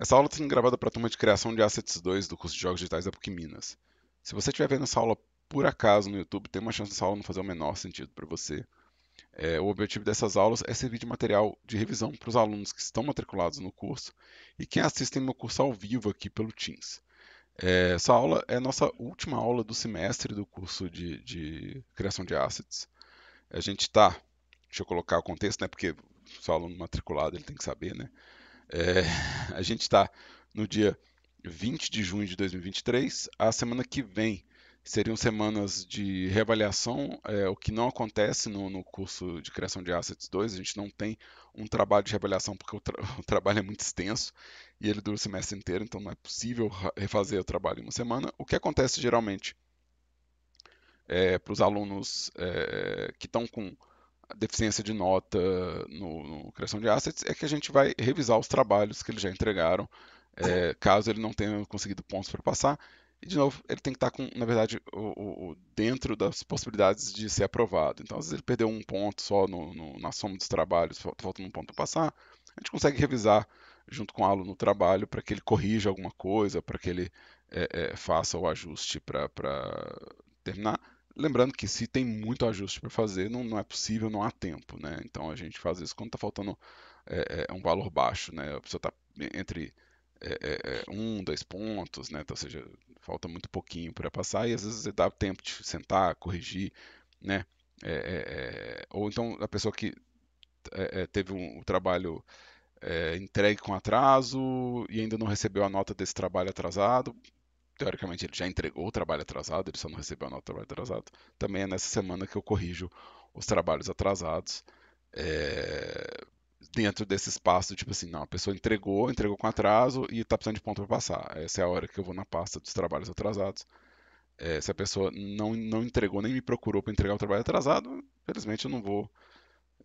Essa aula está sendo gravada para a turma de criação de Assets 2 do curso de Jogos Digitais da PUC Minas. Se você estiver vendo essa aula por acaso no YouTube, tem uma chance dessa aula não fazer o menor sentido para você. É, o objetivo dessas aulas é servir de material de revisão para os alunos que estão matriculados no curso e quem assistem meu curso ao vivo aqui pelo Teams. É, essa aula é a nossa última aula do semestre do curso de, de criação de assets. A gente está, deixa eu colocar o contexto, né, porque o aluno matriculado ele tem que saber, né? É, a gente está no dia 20 de junho de 2023. A semana que vem seriam semanas de reavaliação, é, o que não acontece no, no, curso de criação de assets 2. A gente não tem um trabalho de reavaliação porque o, tra o trabalho é muito extenso e ele dura o semestre inteiro, então não é possível refazer o trabalho em uma semana. O que acontece geralmente é, para os alunos é, que estão com deficiência de nota no, no, criação de assets é que a gente vai revisar os trabalhos que eles já entregaram, é, caso ele não tenha conseguido pontos para passar. E, de novo, ele tem que estar, tá com, na verdade, o, o, dentro das possibilidades de ser aprovado. Então, às vezes ele perdeu um ponto só no, no, na soma dos trabalhos, falta um ponto para passar, a gente consegue revisar junto com o aluno no trabalho para que ele corrija alguma coisa, para que ele é, é, faça o ajuste para terminar Lembrando que se tem muito ajuste para fazer, não, não é possível, não há tempo, né? Então a gente faz isso quando está faltando é, é, um valor baixo, né? A pessoa está entre é, é, é, um, dois pontos, né? Então, ou seja, falta muito pouquinho para passar e às vezes você dá tempo de sentar, corrigir, né? É, ou então a pessoa que teve um, um trabalho entregue com atraso e ainda não recebeu a nota desse trabalho atrasado, teoricamente ele já entregou o trabalho atrasado, ele só não recebeu a nota do trabalho atrasado. Também é nessa semana que eu corrijo os trabalhos atrasados. É, dentro desse espaço, tipo assim, não, a pessoa entregou, entregou com atraso e está precisando de ponto para passar. Essa é a hora que eu vou na pasta dos trabalhos atrasados. É, se a pessoa não, não entregou nem me procurou para entregar o trabalho atrasado, infelizmente eu não vou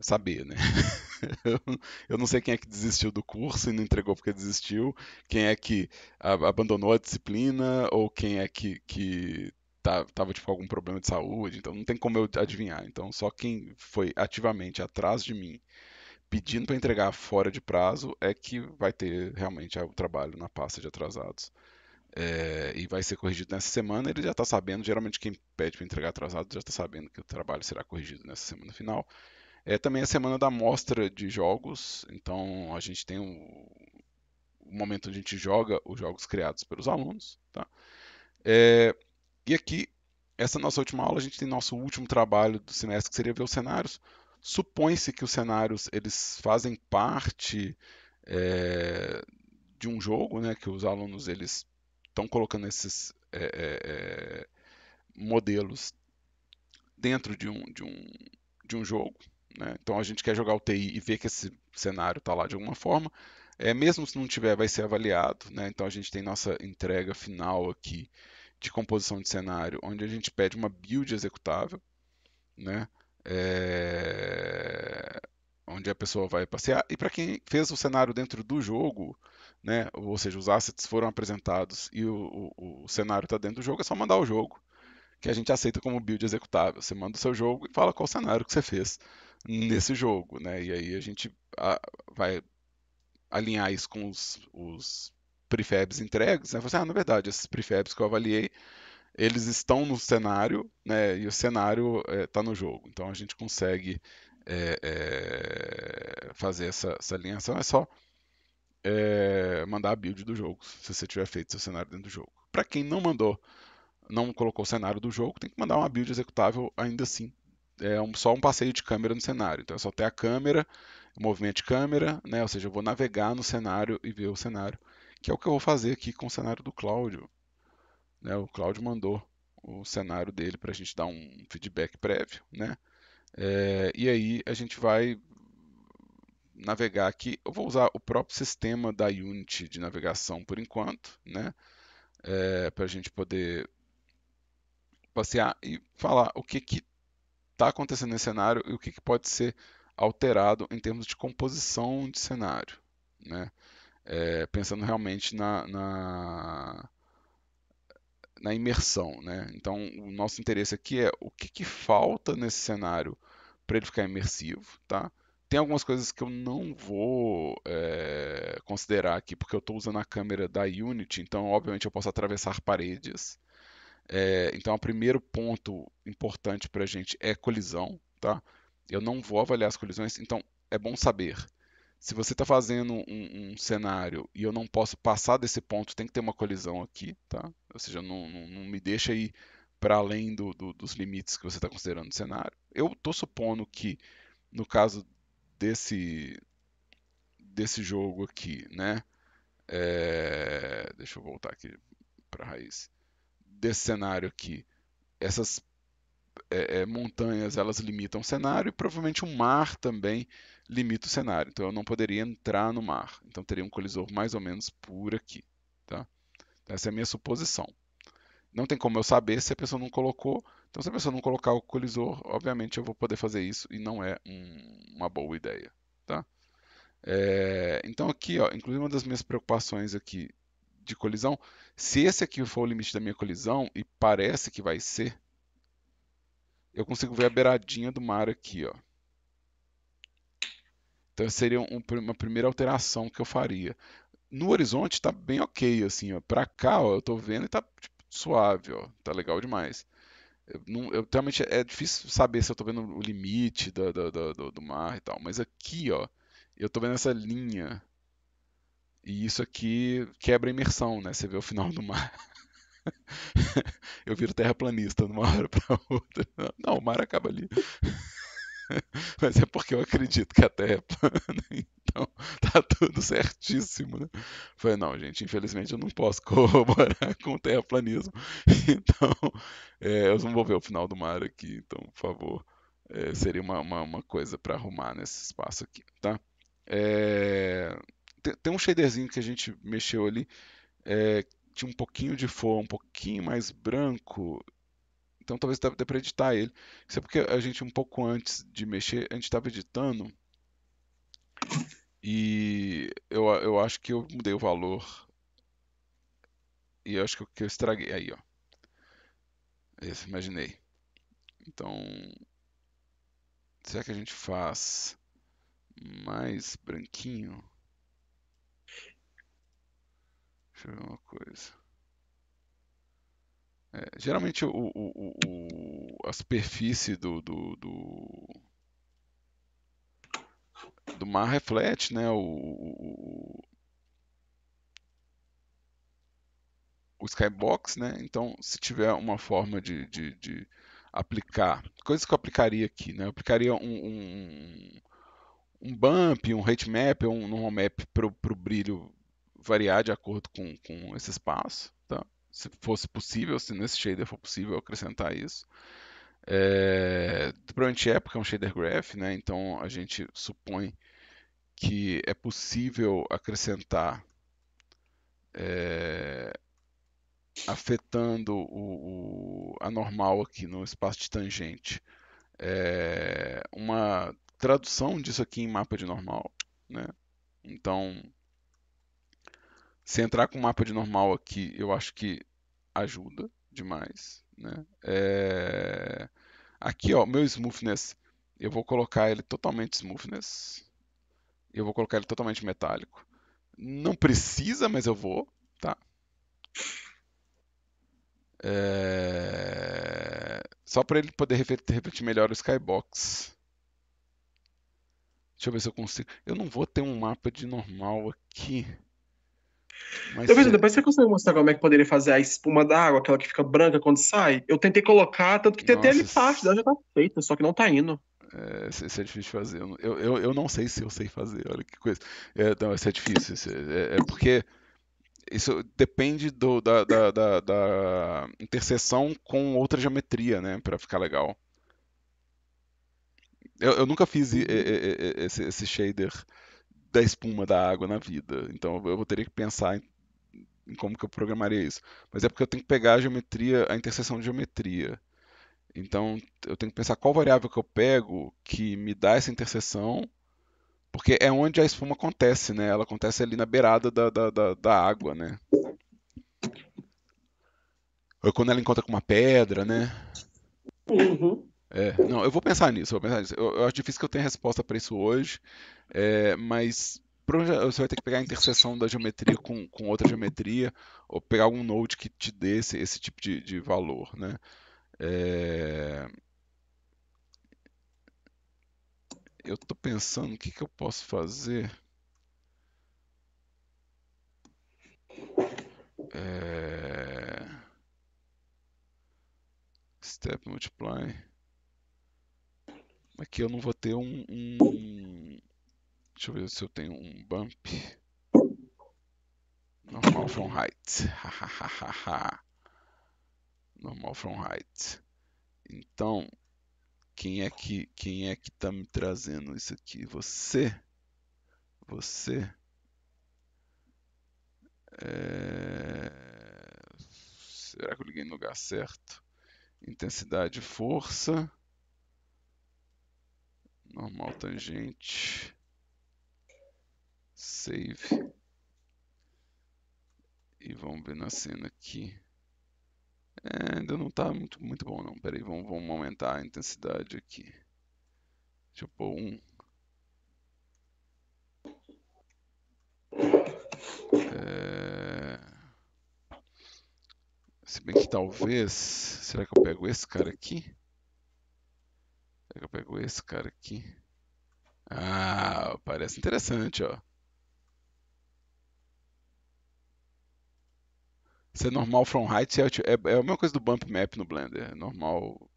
saber, né? eu não sei quem é que desistiu do curso e não entregou porque desistiu, quem é que abandonou a disciplina ou quem é que, que tá, tava tipo com algum problema de saúde, então não tem como eu adivinhar. Então só quem foi ativamente atrás de mim pedindo para entregar fora de prazo é que vai ter realmente o trabalho na pasta de atrasados. É, e vai ser corrigido nessa semana. Ele já está sabendo, geralmente quem pede para entregar atrasado já está sabendo que o trabalho será corrigido nessa semana final. É também a semana da mostra de jogos, então a gente tem um, momento onde a gente joga os jogos criados pelos alunos. Tá? É, e aqui, essa nossa última aula, a gente tem nosso último trabalho do semestre, que seria ver os cenários. Supõe-se que os cenários eles fazem parte é, de um jogo, né, que os alunos eles estão colocando esses é, é, é modelos dentro de um, de um, de um jogo. Né? Então a gente quer jogar o TI e ver que esse cenário está lá de alguma forma. É, mesmo se não tiver, vai ser avaliado. Né? Então a gente tem nossa entrega final aqui de composição de cenário, onde a gente pede uma build executável, né? É... onde a pessoa vai passear. E para quem fez o cenário dentro do jogo, né? ou seja, os assets foram apresentados e o, o, o cenário está dentro do jogo, é só mandar o jogo, que a gente aceita como build executável. Você manda o seu jogo e fala qual cenário que você fez nesse jogo, né? E aí a gente a, vai alinhar isso com os, os prefabs entregues, né? Você, assim, ah, na verdade, esses prefabs que eu avaliei, eles estão no cenário, né? E o cenário está é, tá no jogo. Então a gente consegue é, é, fazer essa, essa, alinhação. É só é, mandar a build do jogo, se você tiver feito seu cenário dentro do jogo. Para quem não mandou, não colocou o cenário do jogo, tem que mandar uma build executável ainda assim é um, só um passeio de câmera no cenário. Então é só ter a câmera, movimento de câmera, né? Ou seja, eu vou navegar no cenário e ver o cenário, que é o que eu vou fazer aqui com o cenário do Cláudio. Né? O Cláudio mandou o cenário dele para a gente dar um feedback prévio, né? É, e aí a gente vai navegar aqui. Eu vou usar o próprio sistema da Unity de navegação por enquanto, né? É, para a gente poder passear e falar o que, que está acontecendo nesse cenário e o que, que, pode ser alterado em termos de composição de cenário, né? É, pensando realmente na, na, na, imersão, né? Então, o nosso interesse aqui é o que, que falta nesse cenário para ele ficar imersivo, tá? Tem algumas coisas que eu não vou é, considerar aqui, porque eu estou usando a câmera da Unity, então, obviamente, eu posso atravessar paredes, é, então, o primeiro ponto importante para a gente é colisão, tá? Eu não vou avaliar as colisões, então é bom saber. Se você está fazendo um, um, cenário e eu não posso passar desse ponto, tem que ter uma colisão aqui, tá? Ou seja, não, não, não me deixa ir para além do, do, dos limites que você está considerando o cenário. Eu estou supondo que, no caso desse, desse jogo aqui, né? É, deixa eu voltar aqui para a raiz desse cenário aqui. Essas é, é, montanhas elas limitam o cenário e provavelmente o mar também limita o cenário. Então eu não poderia entrar no mar. Então teria um colisor mais ou menos por aqui. Tá? essa é a minha suposição. Não tem como eu saber se a pessoa não colocou. Então se a pessoa não colocar o colisor, obviamente eu vou poder fazer isso e não é um, uma boa ideia. Tá? É, então aqui, ó, inclusive uma das minhas preocupações aqui de colisão, se esse aqui for o limite da minha colisão, e parece que vai ser, eu consigo ver a beiradinha do mar aqui. Ó. Então seria um, uma primeira alteração que eu faria. No horizonte está bem ok, assim, ó. cá, ó, eu estou vendo e está tipo, suave, ó. Tá legal demais. Eu, não, eu, realmente é difícil saber se eu estou vendo o limite do, do, do, do, mar e tal. Mas aqui, ó, eu estou vendo essa linha e isso aqui quebra a imersão, né? Você vê o final do mar. Eu viro terraplanista de uma hora para outra. Não, o mar acaba ali. Mas é porque eu acredito que a Terra é plana, então tá tudo certíssimo, né? Falei, não, gente, infelizmente eu não posso corroborar com o terraplanismo. Então, é, eu não vou ver o final do mar aqui, então, por favor, é, seria uma, uma, uma coisa para arrumar nesse espaço aqui, tá? É, tem, tem um shaderzinho que a gente mexeu ali, é, tinha um pouquinho de for, um pouquinho mais branco. Então talvez dê, para editar ele. Isso é porque a gente um pouco antes de mexer, a gente estava editando. E eu, eu acho que eu mudei o valor. E eu acho que eu, que eu estraguei. Aí, ó. Esse, imaginei. Então. Será que a gente faz mais branquinho? Deixa eu ver uma coisa. É, geralmente o, o, o, a superfície do, do, do, do mar reflete né, o, o skybox, né? Então, se tiver uma forma de, de, de, aplicar, coisas que eu aplicaria aqui, né? Eu aplicaria um, um, um bump, um rate map, um normal map para o brilho variar de acordo com, com esse espaço, tá? se fosse possível, se nesse shader for possível acrescentar isso. É, provavelmente é porque é um shader graph, né? então a gente supõe que é possível acrescentar é, afetando o, o, a normal aqui no espaço de tangente é, uma tradução disso aqui em mapa de normal. Né? Então, se entrar com um mapa de normal aqui, eu acho que ajuda demais. Né? É... Aqui, ó, meu smoothness, eu vou colocar ele totalmente smoothness. Eu vou colocar ele totalmente metálico. Não precisa, mas eu vou, tá? É... Só para ele poder refletir repetir melhor o skybox. Deixa eu ver se eu consigo. Eu não vou ter um mapa de normal aqui. Mas Talvez, depois você consegue mostrar como é que poderia fazer a espuma da água, aquela que fica branca quando sai. Eu tentei colocar, tanto que tem até ali parte dela já tá feita, só que não tá indo. É, isso é difícil de fazer. Eu, eu, eu não sei se eu sei fazer, olha que coisa. É, não, isso é difícil. Isso é, é, é, porque isso depende do, da, da, da, da interseção com outra geometria, né? Pra ficar legal. Eu, eu nunca fiz uhum. esse, esse shader da espuma da água na vida. Então eu, vou teria que pensar em, em, como que eu programaria isso. Mas é porque eu tenho que pegar a geometria, a interseção de geometria. Então eu tenho que pensar qual variável que eu pego que me dá essa interseção, porque é onde a espuma acontece, né? Ela acontece ali na beirada da, da, da, da água, né? Ou quando ela encontra com uma pedra, né? Uhum. É, não, eu vou pensar nisso, eu vou pensar nisso. Eu, eu acho difícil que eu tenha resposta para isso hoje, é, mas você vai ter que pegar a interseção da geometria com, com outra geometria, ou pegar algum node que te dê esse, esse tipo de, de, valor, né? É... Eu estou pensando o que, que eu posso fazer. É... Step multiply. Aqui é eu não vou ter um, um... Deixa eu ver se eu tenho um bump. Normal from height. Normal from height. Então, quem é que quem é que tá me trazendo isso aqui? Você? Você? É... Será que eu liguei no lugar certo? Intensidade, força normal tangente, save. E vamos ver na cena aqui. É, ainda não está muito, muito bom não. aí vamos, vamos aumentar a intensidade aqui. Deixa eu pôr um. É... Se bem que talvez. Será que eu pego esse cara aqui? Será que eu pego esse cara aqui? Ah, parece interessante, ó. Ser é normal from height é, é, é, a mesma coisa do bump map no Blender. É normal.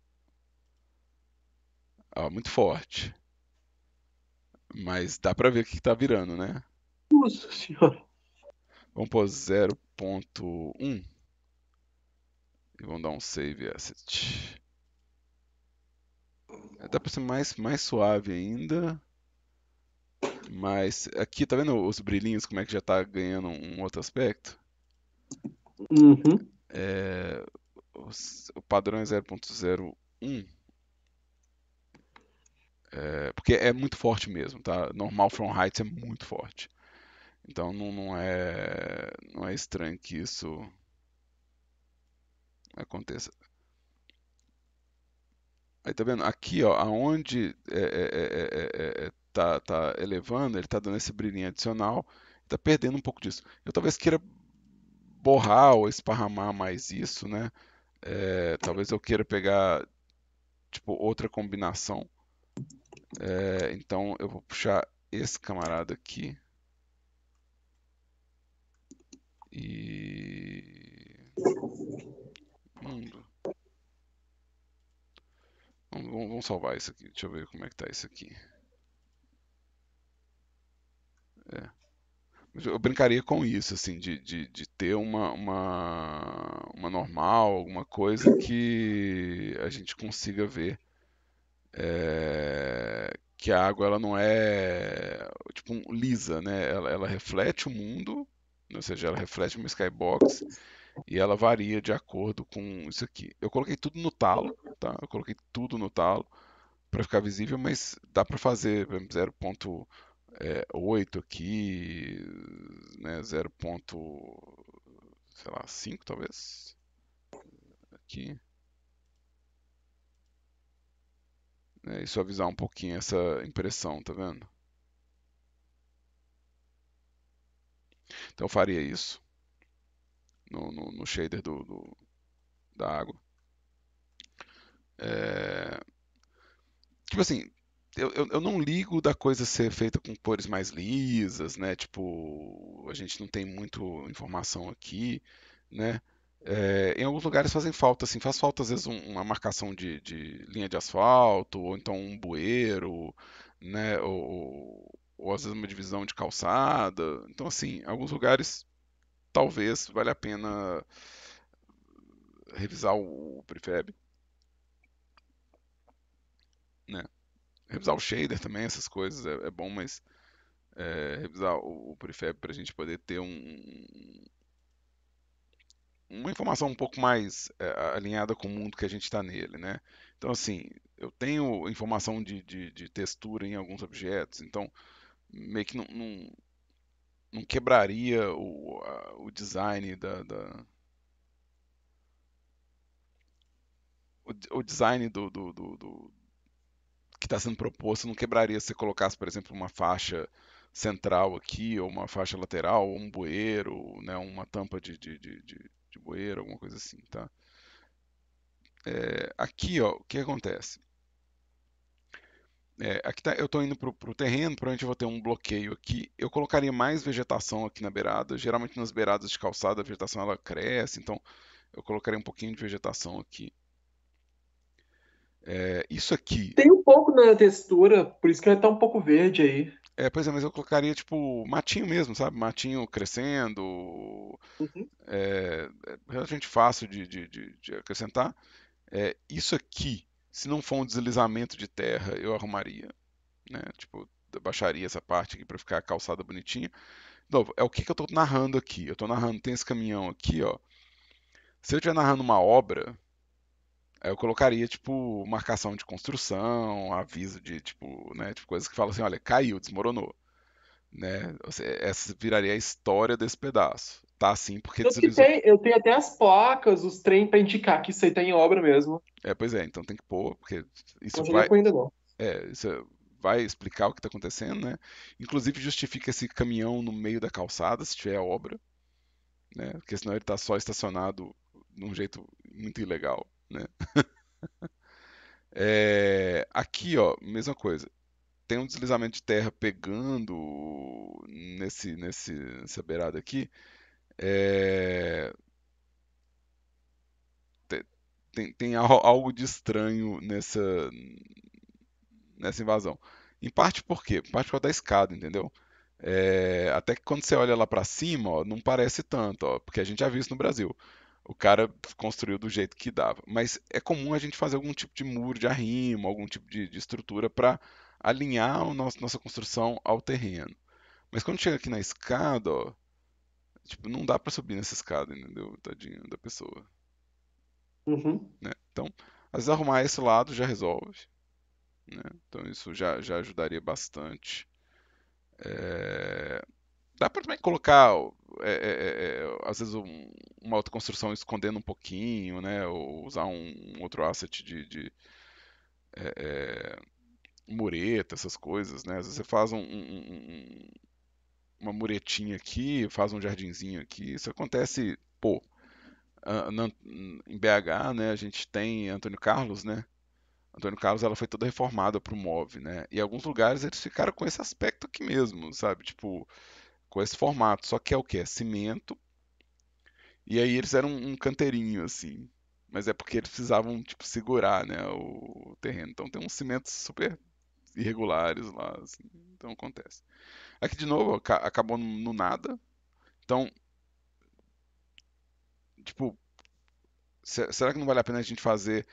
Ó, muito forte. Mas dá pra ver o que tá virando, né? Nossa senhora. Vamos pôr 0.1 e vamos dar um save asset. Dá é, tá pra ser mais, mais suave ainda. Mas aqui, tá vendo os brilhinhos, como é que já tá ganhando um outro aspecto? Uhum. É, os, o padrão é 0.01. É, porque é muito forte mesmo, tá? Normal from heights é muito forte. Então não, não é não é estranho que isso aconteça. Aí tá vendo? Aqui, ó, aonde é é é, é, é, é, tá, tá elevando, ele tá dando esse brilhinho adicional, tá perdendo um pouco disso. Eu talvez queira borrar ou esparramar mais isso, né? talvez eu queira pegar tipo outra combinação. então eu vou puxar esse camarada aqui. E mundo. Hum. Vamos, vamos salvar isso aqui. Deixa eu ver como é que tá isso aqui. É. Eu brincaria com isso, assim, de, de, de ter uma, uma, uma normal, alguma coisa que a gente consiga ver é, que a água ela não é tipo lisa, né? Ela, ela reflete o mundo, né? ou seja, ela reflete uma skybox e ela varia de acordo com isso aqui. Eu coloquei tudo no talo, tá? Eu coloquei tudo no talo para ficar visível, mas dá para fazer 0.8 é, aqui, né? 0. sei lá, 5 talvez. Aqui. E é suavizar um pouquinho essa impressão, tá vendo? Então eu faria isso no, no, no shader do, do, da água. É... Tipo assim, eu, eu, eu, não ligo da coisa ser feita com cores mais lisas, né? Tipo, a gente não tem muita informação aqui, né? É, em alguns lugares fazem falta, assim, faz falta às vezes um, uma marcação de, de, linha de asfalto, ou então um bueiro, né? Ou, ou, ou às vezes uma divisão de calçada. Então, assim, alguns lugares talvez valha a pena revisar o prefab. Né? Revisar o shader também, essas coisas é, é bom, mas é, revisar o, prefab para a gente poder ter um, uma informação um pouco mais é, alinhada com o mundo que a gente está nele, né? Então, assim, eu tenho informação de, de, de, textura em alguns objetos, então meio que não, não não quebraria o, a, o design da, da... O, o, design do, do, do, do que está sendo proposto não quebraria se você colocasse, por exemplo, uma faixa central aqui, ou uma faixa lateral, ou um bueiro, né, uma tampa de, de, de, de, de bueiro, alguma coisa assim, tá? É, aqui, ó, o que acontece? É, aqui tá, eu estou indo para o terreno, provavelmente eu vou ter um bloqueio aqui. Eu colocaria mais vegetação aqui na beirada. Geralmente nas beiradas de calçada a vegetação ela cresce, então eu colocaria um pouquinho de vegetação aqui. É, isso aqui. Tem um pouco na textura, por isso que ela está um pouco verde aí. É, pois é, mas eu colocaria tipo matinho mesmo, sabe? Matinho crescendo. Uhum. É, é relativamente fácil de, de, de, de acrescentar. É, isso aqui se não for um deslizamento de terra, eu arrumaria, né? Tipo, baixaria essa parte aqui para ficar a calçada bonitinha. Novo é o que, que eu estou narrando aqui. Eu estou narrando, tem esse caminhão aqui, ó. Se eu estiver narrando uma obra, eu colocaria, tipo, marcação de construção, aviso de, tipo, né, tipo, coisas que falam assim, olha, caiu, desmoronou. Né? Essa viraria a história desse pedaço tá assim, porque eu, Tem, eu tenho até as placas, os trem para indicar que isso aí tá em obra mesmo. É, pois é, então tem que pôr, porque isso vai. Ainda não. É, isso vai explicar o que tá acontecendo, né? Inclusive justifica esse caminhão no meio da calçada, se tiver obra, né? Porque senão ele tá só estacionado de um jeito muito ilegal, né? é, aqui, ó, mesma coisa tem um deslizamento de terra pegando nesse, nesse, nessa beirada aqui, é... Tem, tem algo de estranho nessa, nessa invasão. Em parte por quê? Em parte por causa da escada, entendeu? É, até que quando você olha lá para cima, ó, não parece tanto, ó, porque a gente já viu isso no Brasil. O cara construiu do jeito que dava. Mas é comum a gente fazer algum tipo de muro de arrimo, algum tipo de, de estrutura para alinhar a nossa construção ao terreno. Mas quando chega aqui na escada, ó, Tipo, não dá para subir nessa escada, entendeu? Tadinho da pessoa. Uhum. Né? Então, às vezes arrumar esse lado já resolve. Né? Então isso já, já ajudaria bastante. É... Dá para também colocar, é é, é, é, às vezes, um, uma autoconstrução escondendo um pouquinho, né? Ou usar um, um outro asset de, de é, mureta, essas coisas, né? Às vezes você faz um, um, uma muretinha aqui, faz um jardinzinho aqui. Isso acontece, pô, em BH, né? A gente tem Antônio Carlos, né? Antônio Carlos, ela foi toda reformada para o MOV, né? E alguns lugares eles ficaram com esse aspecto aqui mesmo, sabe? Tipo, com esse formato. Só que é o que? É cimento. E aí eles eram um canteirinho, assim. Mas é porque eles precisavam, tipo, segurar, né? O terreno. Então tem um cimento super irregulares lá. Assim. Então acontece. Aqui de novo, acabou no nada. Então, tipo, será que não vale a pena a gente fazer.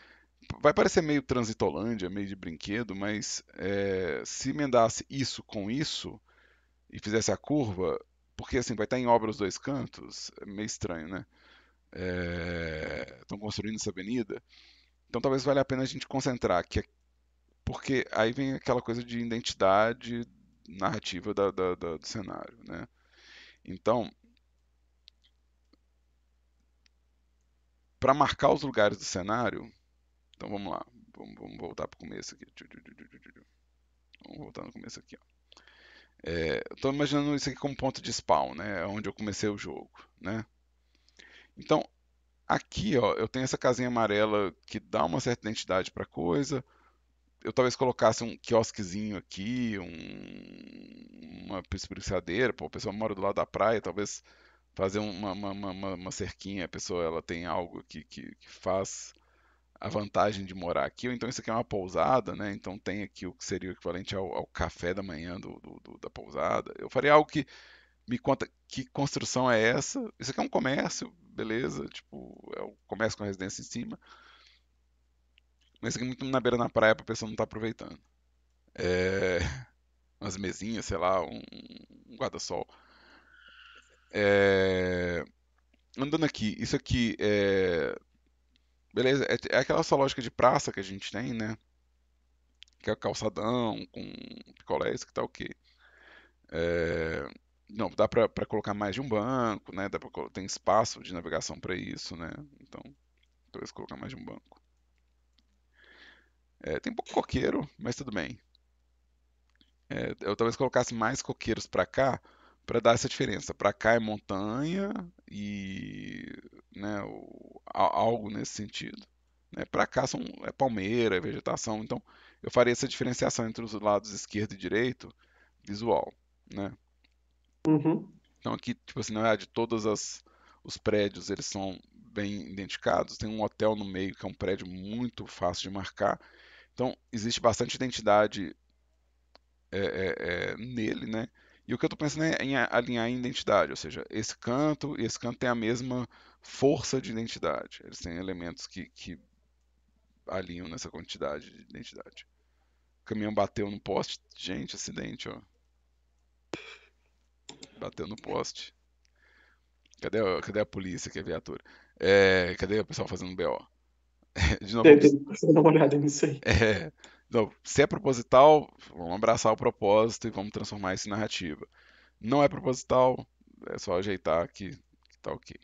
Vai parecer meio transitolândia, meio de brinquedo, mas é, se emendasse isso com isso e fizesse a curva, porque assim, vai estar em obra os dois cantos, é meio estranho, né? Estão é, construindo essa avenida. Então talvez valha a pena a gente concentrar que porque aí vem aquela coisa de identidade narrativa da, da, da, do cenário, né? Então, para marcar os lugares do cenário, então vamos lá, vamos, vamos voltar para o começo aqui. Vamos voltar no começo aqui. Estou é, imaginando isso aqui como ponto de spawn, né? É onde eu comecei o jogo, né? Então, aqui ó, eu tenho essa casinha amarela que dá uma certa identidade para a coisa, eu talvez colocasse um quiosquezinho aqui, um, uma espreguiçadeira, pô, a pessoa mora do lado da praia, talvez fazer uma, uma, uma, uma cerquinha, a pessoa ela tem algo que, que, que, faz a vantagem de morar aqui, ou então isso aqui é uma pousada, né? Então tem aqui o que seria o equivalente ao, ao café da manhã do, do, do, da pousada. Eu faria algo que me conta que construção é essa. Isso aqui é um comércio, beleza? Tipo, é o comércio com a residência em cima. Mas aqui muito na beira da praia pra pessoa não tá aproveitando. É, umas mesinhas, sei lá, um, um guarda-sol. É, andando aqui, isso aqui é. Beleza, é, é aquela sua lógica de praça que a gente tem, né? Que é o calçadão com picolé, isso que tá ok. É, não, dá para colocar mais de um banco, né? Dá pra, tem espaço de navegação para isso, né? Então, talvez colocar mais de um banco. É, tem pouco coqueiro, mas tudo bem. É, eu talvez colocasse mais coqueiros para cá para dar essa diferença. Para cá é montanha e né, o, algo nesse sentido. Né? Para cá são, é palmeira, é vegetação. Então eu faria essa diferenciação entre os lados esquerdo e direito visual. Né? Uhum. Então aqui, tipo assim, na é verdade, todos as os prédios eles são bem identificados. Tem um hotel no meio que é um prédio muito fácil de marcar então, existe bastante identidade é, é, nele, né? E o que eu estou pensando é em alinhar em identidade, ou seja, esse canto e esse canto tem a mesma força de identidade. Eles têm elementos que, que alinham nessa quantidade de identidade. O caminhão bateu no poste. Gente, acidente, ó. Bateu no poste. Cadê, cadê a polícia? Que é viatura? É, cadê o pessoal fazendo BO? de novo, tem, dar uma olhada nisso aí. É, não, se é proposital, vamos abraçar o propósito e vamos transformar isso em narrativa. Não é proposital, é só ajeitar que, que tá ok.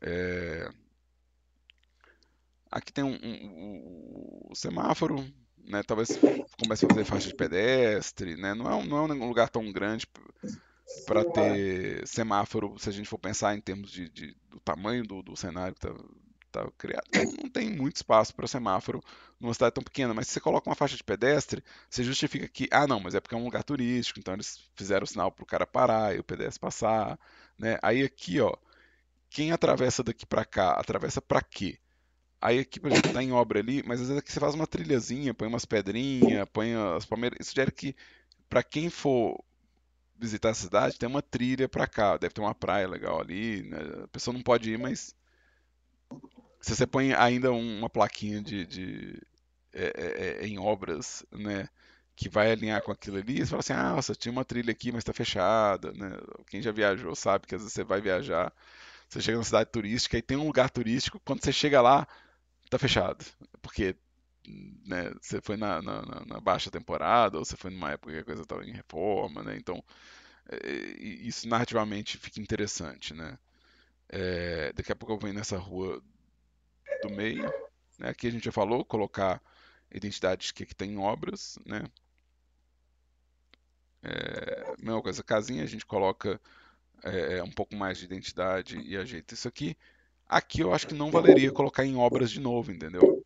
É... Aqui tem um, um, um semáforo, né? Talvez comece a fazer faixa de pedestre, né? Não é um, não é um lugar tão grande para ter semáforo, se a gente for pensar em termos de, de do tamanho do, do cenário que está Tá? Criado, não tem muito espaço para semáforo numa cidade tão pequena, mas se você coloca uma faixa de pedestre, você justifica que, ah, não, mas é porque é um lugar turístico, então eles fizeram o sinal para o cara parar e o pedestre passar. Né? Aí aqui, ó, quem atravessa daqui para cá, atravessa para quê? Aí aqui, por exemplo, tá em obra ali, mas às vezes aqui você faz uma trilhazinha, põe umas pedrinhas, põe as palmeiras. Isso sugere que, para quem for visitar a cidade, tem uma trilha para cá, deve ter uma praia legal ali. Né? A pessoa não pode ir, mas se você põe ainda uma plaquinha de, de é, é, é, em obras, né? Que vai alinhar com aquilo ali, você fala assim, ah, nossa, tinha uma trilha aqui, mas está fechada, né? Quem já viajou sabe que às vezes você vai viajar, você chega numa cidade turística e tem um lugar turístico, quando você chega lá, está fechado. Porque né, você foi na, na, na, baixa temporada, ou você foi numa época que a coisa estava em reforma, né? Então, é, é isso narrativamente fica interessante, né? É, daqui a pouco eu venho nessa rua do meio. Né? Aqui a gente já falou, colocar identidades que, que tem obras, né? É, mesma coisa, casinha a gente coloca é, é, um pouco mais de identidade e ajeita isso aqui. Aqui eu acho que não valeria colocar em obras de novo, entendeu?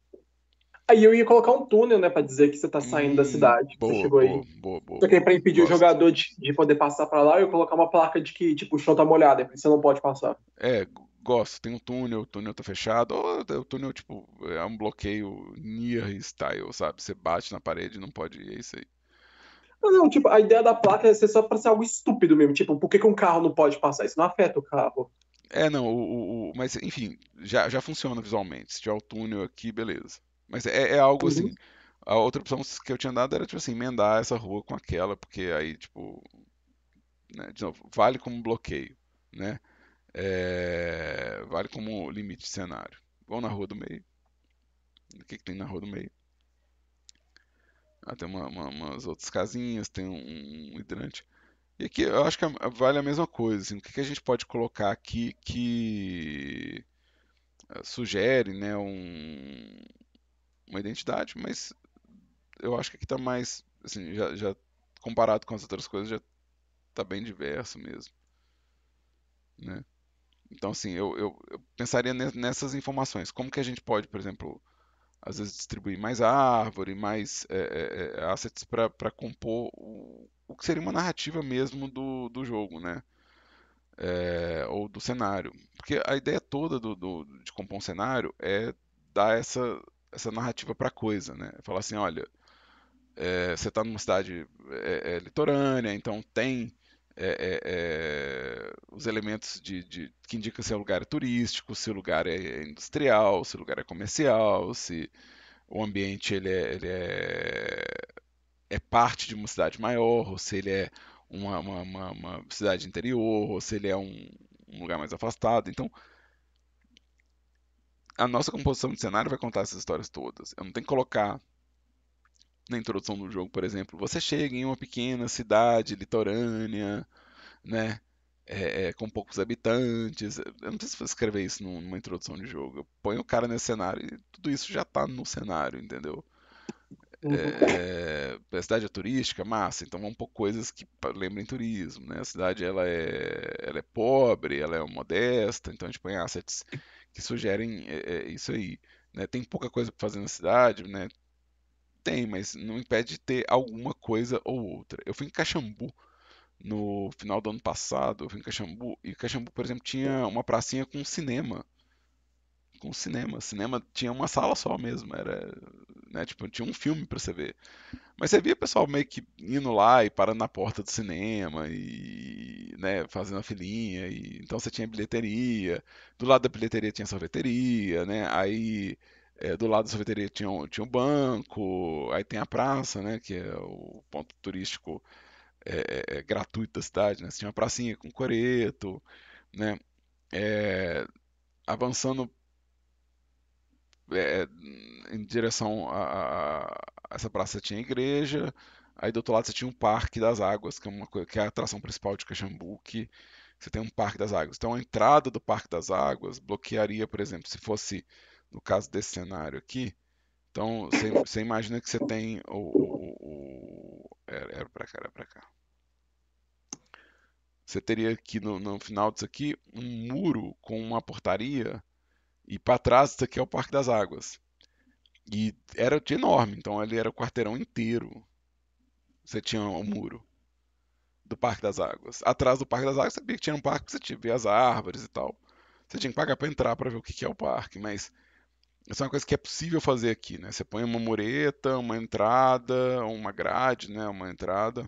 Aí eu ia colocar um túnel, né, para dizer que você tá saindo hum, da cidade. Boa, você chegou boa, aí. Boa, boa, Só que para impedir gosto. o jogador de, de poder passar para lá, eu ia colocar uma placa de que, tipo, o chão tá molhado, você não pode passar. É, gosto. Tem um túnel, o túnel tá fechado. Ou o túnel, tipo, é um bloqueio near style, sabe? Você bate na parede não pode ir, é isso aí. Não, tipo, a ideia da placa é ser só pra ser algo estúpido mesmo. Tipo, por que, que um carro não pode passar? Isso não afeta o carro. É, não, o, o mas enfim, já, já funciona visualmente. Se tiver o túnel aqui, beleza. Mas é, é algo assim, uhum. assim. A outra opção que eu tinha dado era, tipo assim, emendar essa rua com aquela, porque aí, tipo. Né, de novo, vale como bloqueio, né? É, vale como limite de cenário. Vamos na rua do meio. O que, que tem na rua do meio? Ah, tem uma, uma, umas outras casinhas, tem um, um, hidrante. E aqui eu acho que é, vale a mesma coisa. Assim, o que, que a gente pode colocar aqui que ah, sugere né, um, uma identidade, mas eu acho que aqui está mais. Assim, já, já, comparado com as outras coisas, já está bem diverso mesmo. Né? Então, assim, eu, eu, eu pensaria nessas informações. Como que a gente pode, por exemplo, às vezes distribuir mais árvore, mais é, é, assets para compor o, o, que seria uma narrativa mesmo do, do jogo, né? É, ou do cenário. Porque a ideia toda do, do, de compor um cenário é dar essa, essa narrativa para a coisa, né? Falar assim, olha, você está numa cidade litorânea, então tem é, é, é, os elementos de, de, que indicam se o é lugar é turístico, se o lugar é industrial, se o lugar é comercial, se o ambiente ele é, ele é, é, parte de uma cidade maior, ou se ele é uma, uma, uma, uma cidade interior, ou se ele é um, um lugar mais afastado. Então, a nossa composição de cenário vai contar essas histórias todas. Eu não tenho que colocar na introdução do jogo, por exemplo, você chega em uma pequena cidade litorânea, né? É, é, com poucos habitantes. Eu não sei se escrever isso numa introdução de jogo. Põe o cara nesse cenário e tudo isso já tá no cenário, entendeu? Uhum. É, é a cidade é turística, massa, então vão pôr coisas que lembrem turismo, né? A cidade ela é, ela é pobre, ela é modesta, então a gente põe assets que sugerem é, é, isso aí. Né? Tem pouca coisa para fazer na cidade, né? Tem, mas não impede de ter alguma coisa ou outra. Eu fui em Caxambu no final do ano passado, eu fui em Caxambu, e Caxambu, por exemplo, tinha uma pracinha com cinema. Com cinema. Cinema tinha uma sala só mesmo, era, né, tipo, tinha um filme para você ver. Mas você via pessoal meio que indo lá e parando na porta do cinema e, né, fazendo a filinha e então você tinha bilheteria, do lado da bilheteria tinha sorveteria, né? Aí é, do lado da sorveteria tinha um, tinha um banco, aí tem a praça, né, que é o ponto turístico é, é, é gratuito da cidade, né? Tinha uma pracinha com coreto, né? É, avançando é, em direção a, a, essa praça tinha igreja, aí do outro lado você tinha um parque das águas, que é uma que é a atração principal de Caxambu, que você tem um parque das águas. Então a entrada do parque das águas bloquearia, por exemplo, se fosse no caso desse cenário aqui, então você, imagina que você tem o. o, o era, era para cá, era para cá. Você teria aqui no, no final disso aqui um muro com uma portaria e para trás disso aqui é o Parque das Águas. E era enorme, então ele era o quarteirão inteiro. Você tinha o um muro do Parque das Águas. Atrás do Parque das Águas, você sabia que tinha um parque, você via as árvores e tal. Você tinha que pagar para entrar para ver o que, que é o parque, mas essa é uma coisa que é possível fazer aqui, né? Você põe uma mureta, uma entrada, uma grade, né? Uma entrada.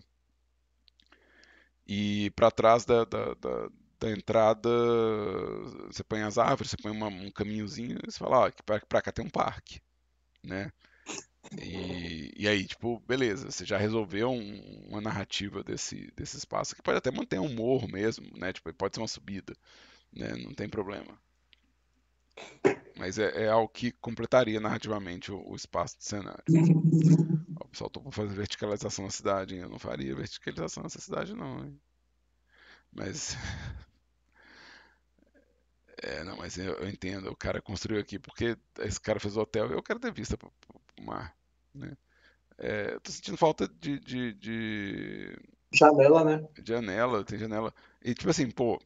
E para trás da, da, da, da, entrada, você põe as árvores, você põe uma, um caminhozinho, e você fala, ó, oh, para cá tem um parque, né? E, e, aí, tipo, beleza, você já resolveu um, uma narrativa desse, desse espaço, que pode até manter um morro mesmo, né? Tipo, pode ser uma subida, né? Não tem problema. Mas é, é algo que completaria narrativamente o, o espaço do cenário. o uhum. pessoal topou fazer verticalização na cidade, hein? Eu não faria verticalização nessa cidade, não. Hein? Mas. É, não, mas eu, eu, entendo. O cara construiu aqui porque esse cara fez o hotel. e Eu quero ter vista pro, pro, pro mar, né? É, tô sentindo falta de, de, de, Janela, né? Janela, tem janela. E tipo assim, pô,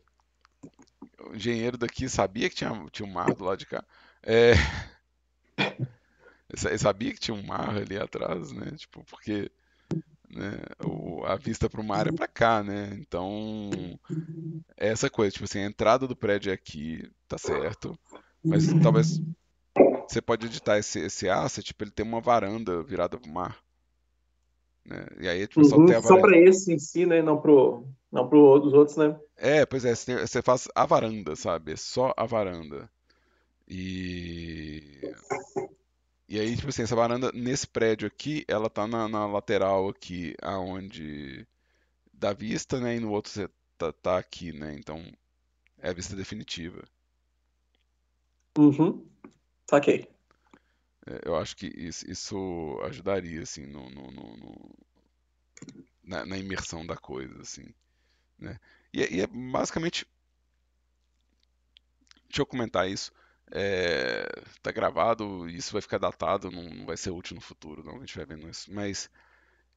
o engenheiro daqui sabia que tinha, tinha um mar do lado de cá. É... Ele sabia que tinha um mar ali atrás, né? Tipo, porque né, o, a vista para o mar é para cá, né? Então, é essa coisa, tipo assim, a entrada do prédio é aqui, tá certo, mas talvez você pode editar esse, esse asset, tipo, ele tem uma varanda virada para o mar. Né? E aí, tipo, uhum, só, só para esse em si, né? Não para não pro outros, né? É, pois é, você, faz a varanda, sabe? É só a varanda. E. E aí, tipo assim, essa varanda nesse prédio aqui, ela tá na, na lateral aqui, aonde dá vista, né? E no outro você tá, tá aqui, né? Então é a vista definitiva. Uhum. Saquei. É, Eu acho que isso, isso ajudaria, assim, no, no- no- no- na, na imersão da coisa, assim, né? E, é, e é basicamente. Deixa eu comentar isso. É, tá gravado, isso vai ficar datado, não, não vai ser útil no futuro, não, a gente vai vendo isso. Mas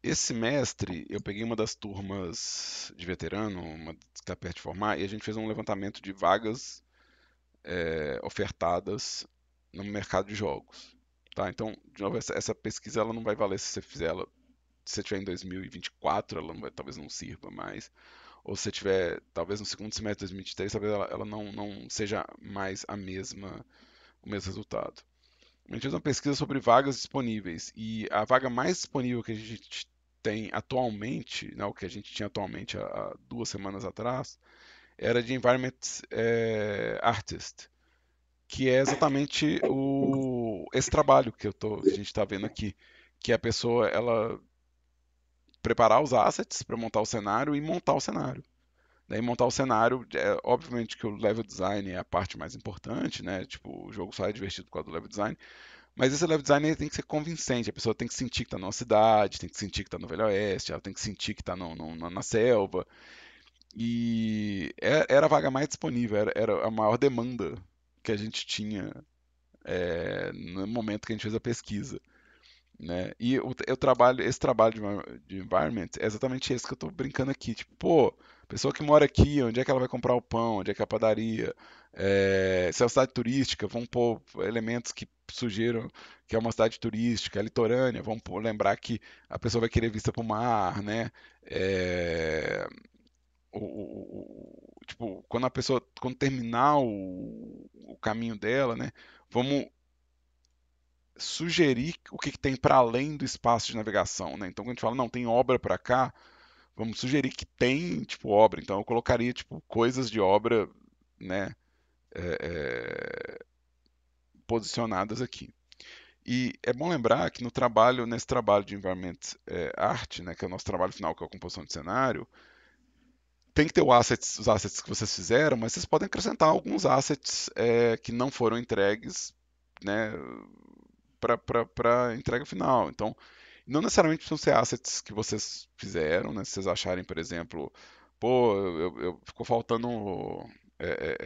esse semestre eu peguei uma das turmas de veterano, uma que está perto de formar, e a gente fez um levantamento de vagas é, ofertadas no mercado de jogos. Tá? Então, de novo, essa, essa, pesquisa ela não vai valer se você fizer ela. Se você tiver em 2024, ela não vai, talvez não sirva mais ou se você tiver, talvez no segundo semestre de 2023, talvez ela, ela não, não seja mais a mesma, o mesmo resultado. A gente fez uma pesquisa sobre vagas disponíveis e a vaga mais disponível que a gente tem atualmente, né, o que a gente tinha atualmente há, há duas semanas atrás, era de Environment é, Artist, que é exatamente o, esse trabalho que, eu tô, que a gente está vendo aqui, que a pessoa ela preparar os assets para montar o cenário e montar o cenário. Daí montar o cenário, é, obviamente que o level design é a parte mais importante, né? Tipo, o jogo só é divertido por causa do level design. Mas esse level design tem que ser convincente. A pessoa tem que sentir que está numa cidade, tem que sentir que está no Velho Oeste, ela tem que sentir que está na selva. E é, era a vaga mais disponível, era, era a maior demanda que a gente tinha é, no momento que a gente fez a pesquisa. Né? E o, eu trabalho, esse trabalho de, de environment é exatamente esse que eu estou brincando aqui. Tipo, pô, pessoa que mora aqui, onde é que ela vai comprar o pão? Onde é que é a padaria? É, se é uma cidade turística, vão pôr elementos que sugiram que é uma cidade turística, é litorânea, vamos pôr, lembrar que a pessoa vai querer vista para o mar, né? É, o, o, o, tipo, quando a pessoa, quando terminar o, caminho dela, né? Vamos sugerir o que, que tem para além do espaço de navegação. Né? Então, quando a gente fala, não, tem obra para cá, vamos sugerir que tem tipo obra. Então, eu colocaria tipo coisas de obra, né, é, é, posicionadas aqui. E é bom lembrar que no trabalho, nesse trabalho de environment é, art, né, que é o nosso trabalho final, que é a composição de cenário, tem que ter assets, os assets que vocês fizeram, mas vocês podem acrescentar alguns assets é, que não foram entregues, né, para entrega final. Então, não necessariamente precisam ser assets que vocês fizeram, né? Se vocês acharem, por exemplo, pô, eu, eu ficou faltando é,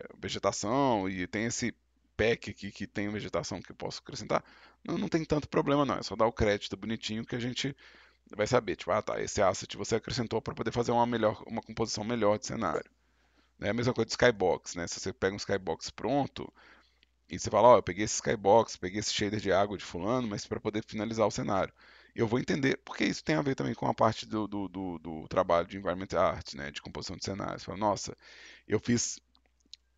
é, vegetação e tem esse pack aqui que tem vegetação que eu posso acrescentar. Não, não tem tanto problema não, é só dar o crédito bonitinho que a gente vai saber, tipo, ah tá, esse asset você acrescentou para poder fazer uma melhor, uma composição melhor de cenário. É a mesma coisa do skybox, né? Se você pega um skybox pronto, e você fala, ó, oh, eu peguei esse skybox, peguei esse shader de água de fulano, mas para poder finalizar o cenário. Eu vou entender, porque isso tem a ver também com a parte do, do, do, do trabalho de environment art, né, de composição de cenários. Você fala, nossa, eu fiz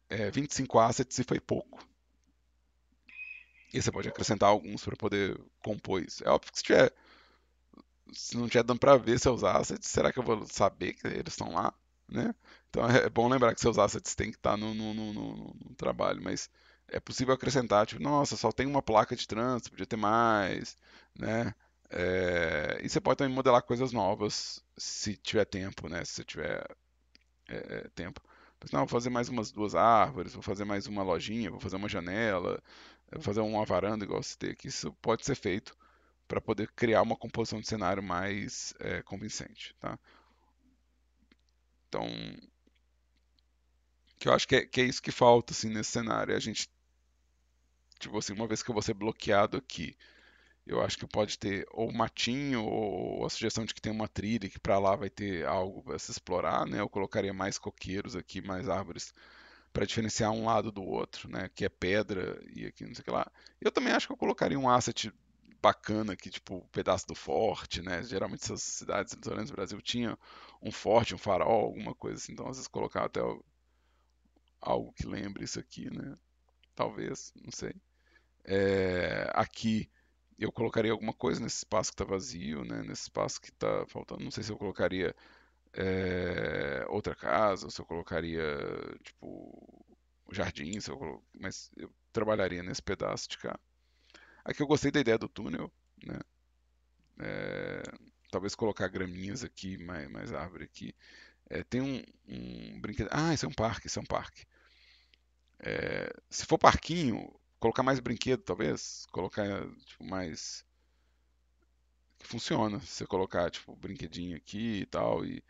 é, 25 assets e foi pouco. E você pode acrescentar alguns para poder compor isso. É óbvio que se tiver se não tiver dando para ver seus assets, será que eu vou saber que eles estão lá? Né? Então é bom lembrar que seus assets têm que estar no, no, no, no trabalho, mas é possível acrescentar, tipo, nossa, só tem uma placa de trânsito, podia ter mais, né? É, e você pode também modelar coisas novas se tiver tempo, né? Se você tiver é, tempo. Mas, não, vou fazer mais umas duas árvores, vou fazer mais uma lojinha, vou fazer uma janela, vou fazer uma varanda igual você tem aqui. Isso pode ser feito para poder criar uma composição de cenário mais é, convincente, tá? Então, que eu acho que é, que é isso que falta assim nesse cenário, é a gente tipo assim, uma vez que eu vou ser bloqueado aqui, eu acho que pode ter ou matinho ou a sugestão de que tem uma trilha que para lá vai ter algo para se explorar, né? Eu colocaria mais coqueiros aqui, mais árvores para diferenciar um lado do outro, né? Que é pedra e aqui não sei o que lá. Eu também acho que eu colocaria um asset bacana aqui, tipo um pedaço do forte, né? Geralmente essas cidades litorâneas do Brasil tinham um forte, um farol, alguma coisa assim. Então, às vezes colocar até algo que lembre isso aqui, né? Talvez, não sei. É, aqui eu colocaria alguma coisa nesse espaço que está vazio, né? nesse espaço que está faltando. Não sei se eu colocaria é, outra casa, ou se eu colocaria tipo jardim, se eu colo... mas eu trabalharia nesse pedaço de cá. Aqui eu gostei da ideia do túnel, né? É, talvez colocar graminhas aqui, mais, mais árvore aqui. É, tem um, um brinquedo. Ah, isso é um parque, isso é um parque. É, se for parquinho, Colocar mais brinquedo, talvez. Colocar, tipo, mais. Que funciona. Se você colocar, tipo, brinquedinho aqui e tal. E,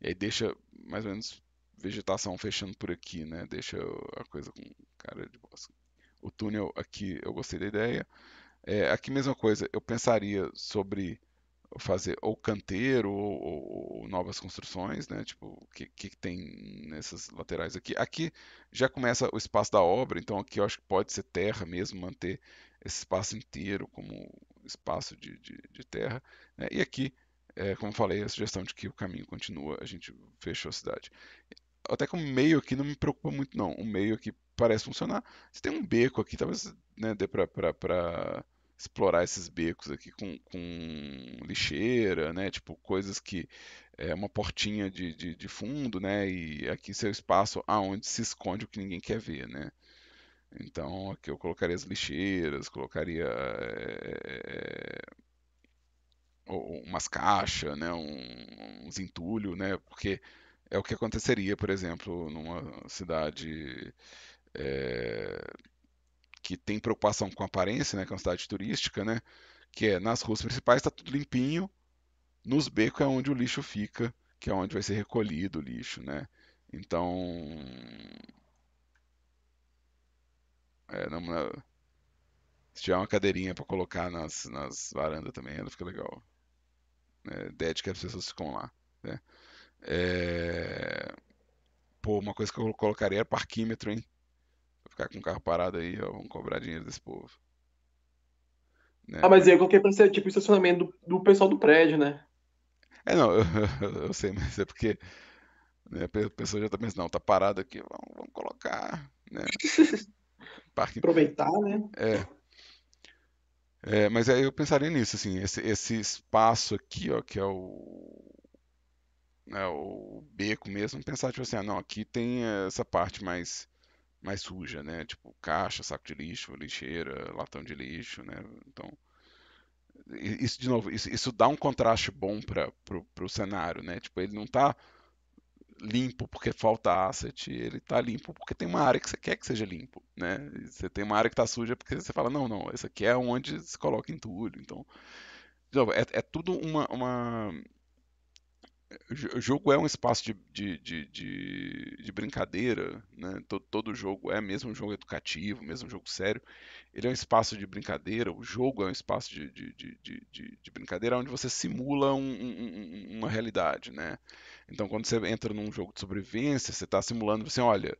e aí deixa mais ou menos vegetação fechando por aqui, né? Deixa a coisa com cara de bosta. O túnel aqui eu gostei da ideia. É, aqui mesma coisa, eu pensaria sobre fazer ou canteiro ou, ou, novas construções, né? Tipo, o que, que tem nessas laterais aqui? Aqui já começa o espaço da obra, então aqui eu acho que pode ser terra mesmo, manter esse espaço inteiro como espaço de, de, de terra. Né? E aqui, é, como falei, a sugestão de que o caminho continua, a gente fechou a cidade. Até que o meio aqui não me preocupa muito, não. O meio aqui parece funcionar. Se tem um beco aqui, talvez né, dê para explorar esses becos aqui com, com lixeira, né? Tipo, coisas que é uma portinha de, de, de fundo, né? E aqui seu espaço aonde se esconde o que ninguém quer ver, né? Então aqui eu colocaria as lixeiras, colocaria é, é, é umas caixas, né? Um, uns entulhos, né? Porque é o que aconteceria, por exemplo, numa cidade é, que tem preocupação com aparência, né, que é uma cidade turística, né, que é nas ruas principais está tudo limpinho, nos becos é onde o lixo fica, que é onde vai ser recolhido o lixo, né? Então, é, não, se tiver uma cadeirinha para colocar nas, nas varandas também, ela fica legal. É, ideia que as pessoas ficam lá, né? É... Pô, uma coisa que eu colocaria é parquímetro, hein? ficar com o carro parado aí, ó, vamos cobrar dinheiro desse povo. Né? Ah, mas eu coloquei pra ser tipo estacionamento do, do pessoal do prédio, né? É, não, eu, eu, sei, mas é porque né, a pessoa já tá pensando, não, tá parado aqui, vamos, vamos colocar, né? Parque... Aproveitar, né? É. É, mas aí eu pensaria nisso, assim, esse, esse espaço aqui, ó, que é o, é o beco mesmo, pensar, tipo assim, ah, não, aqui tem essa parte mais mais suja, né? Tipo caixa, saco de lixo, lixeira, latão de lixo, né? Então isso de novo, isso, isso dá um contraste bom para o cenário, né? Tipo ele não está limpo porque falta asset, ele está limpo porque tem uma área que você quer que seja limpo, né? Você tem uma área que está suja porque você fala não, não, essa aqui é onde se coloca entulho, então de novo, é, é tudo uma, uma o jogo é um espaço de, de, de, de, de brincadeira, né? todo, todo, jogo é, mesmo um jogo educativo, mesmo um jogo sério, ele é um espaço de brincadeira, o jogo é um espaço de, de, de, de brincadeira onde você simula um, um, uma realidade. Né? Então, quando você entra num jogo de sobrevivência, você está simulando, você olha,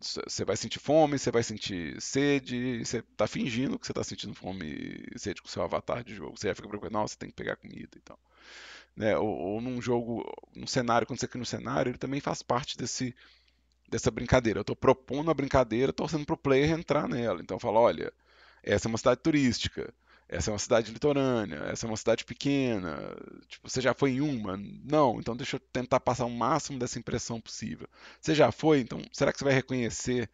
você vai sentir fome, você vai sentir sede, você está fingindo que você está sentindo fome e sede com o seu avatar de jogo, você já fica preocupado, nossa, tem que pegar comida e então. tal né, ou, ou, num jogo, num cenário, quando você cria um cenário, ele também faz parte desse, dessa brincadeira. Eu estou propondo a brincadeira, torcendo para o player entrar nela. Então eu falo, olha, essa é uma cidade turística, essa é uma cidade litorânea, essa é uma cidade pequena. Tipo, você já foi em uma? Não, então deixa eu tentar passar o máximo dessa impressão possível. Você já foi? Então será que você vai reconhecer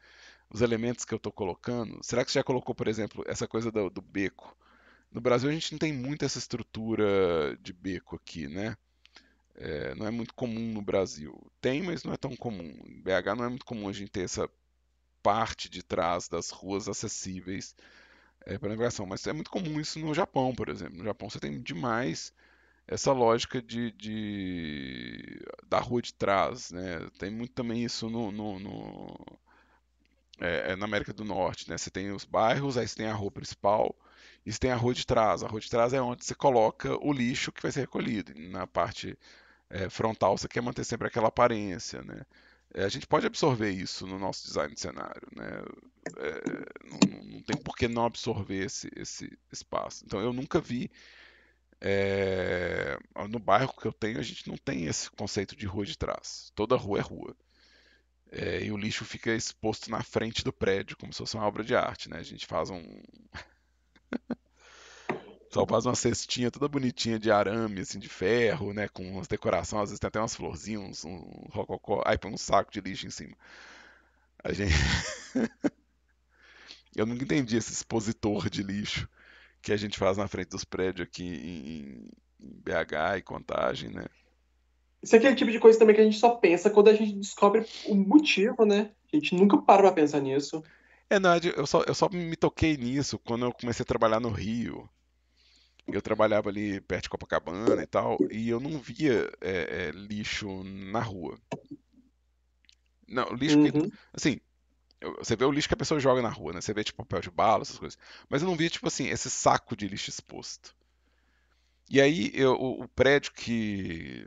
os elementos que eu estou colocando? Será que você já colocou, por exemplo, essa coisa do, do beco? No Brasil a gente não tem muito essa estrutura de beco aqui, né? É, não é muito comum no Brasil. Tem, mas não é tão comum. Em BH não é muito comum a gente ter essa parte de trás das ruas acessíveis é, para navegação. Mas é muito comum isso no Japão, por exemplo. No Japão você tem demais essa lógica de, de da rua de trás, né? Tem muito também isso no, no, no é, é na América do Norte, né? Você tem os bairros, aí você tem a rua principal isso tem a rua de trás. A rua de trás é onde você coloca o lixo que vai ser recolhido. Na parte é, frontal você quer manter sempre aquela aparência, né? É, a gente pode absorver isso no nosso design de cenário, né? É, não, não, tem por que não absorver esse, esse espaço. Então eu nunca vi é, no bairro que eu tenho, a gente não tem esse conceito de rua de trás. Toda rua é rua. É, e o lixo fica exposto na frente do prédio, como se fosse uma obra de arte. Né? A gente faz um, só faz uma cestinha toda bonitinha de arame, assim, de ferro, né? Com umas decorações, às vezes tem até umas florzinhas, um, um rococó. Aí põe um saco de lixo em cima. A gente. Eu nunca entendi esse expositor de lixo que a gente faz na frente dos prédios aqui em, em BH e Contagem, né? Isso aqui é o tipo de coisa também que a gente só pensa quando a gente descobre o motivo, né? A gente nunca para pra pensar nisso. É, não, é eu só, eu só me toquei nisso quando eu comecei a trabalhar no Rio. Eu trabalhava ali perto de Copacabana e tal, e eu não via é, é, lixo na rua. Não, lixo que. Uhum. Assim, você vê o lixo que a pessoa joga na rua, né? Você vê, tipo, papel de bala, essas coisas. Mas eu não via, tipo assim, esse saco de lixo exposto. E aí, eu, o, o, prédio que.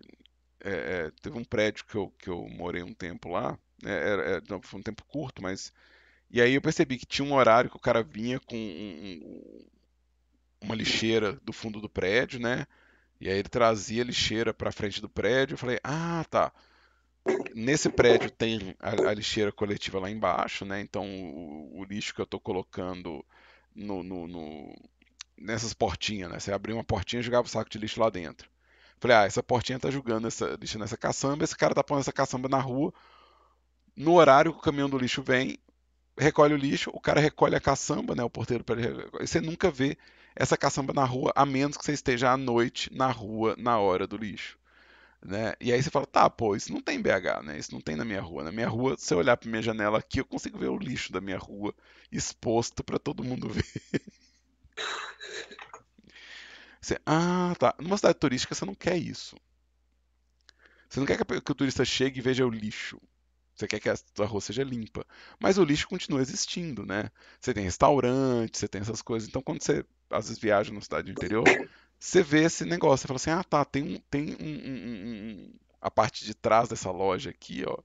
É, é teve um prédio que eu, que eu morei um tempo lá. Né, é, é, foi um tempo curto, mas e aí eu percebi que tinha um horário que o cara vinha com um, uma lixeira do fundo do prédio, né? E aí ele trazia a lixeira para frente do prédio. Eu falei, ah, tá. Nesse prédio tem a, a lixeira coletiva lá embaixo, né? Então o, o lixo que eu estou colocando no, no, no, nessas portinhas, né? Você abria uma portinha e jogava o saco de lixo lá dentro. Falei, ah, essa portinha tá jogando essa lixo nessa caçamba, esse cara tá pondo essa caçamba na rua. No horário que o caminhão do lixo vem, recolhe o lixo, o cara recolhe a caçamba, né? O porteiro para Você nunca vê essa caçamba na rua, a menos que você esteja à noite na rua na hora do lixo. Né? E aí você fala, tá, pô, isso não tem BH, né? Isso não tem na minha rua. Na minha rua, se eu olhar para minha janela aqui, eu consigo ver o lixo da minha rua exposto para todo mundo ver. Você, ah, tá. Numa cidade turística você não quer isso. Você não quer que, o turista chegue e veja o lixo. Você quer que a sua rua seja limpa. Mas o lixo continua existindo, né? Você tem restaurante, você tem essas coisas. Então, quando você às vezes viaja na cidade do interior, você vê esse negócio. Você fala assim: ah, tá, tem, um, tem um, um, um a parte de trás dessa loja aqui, ó.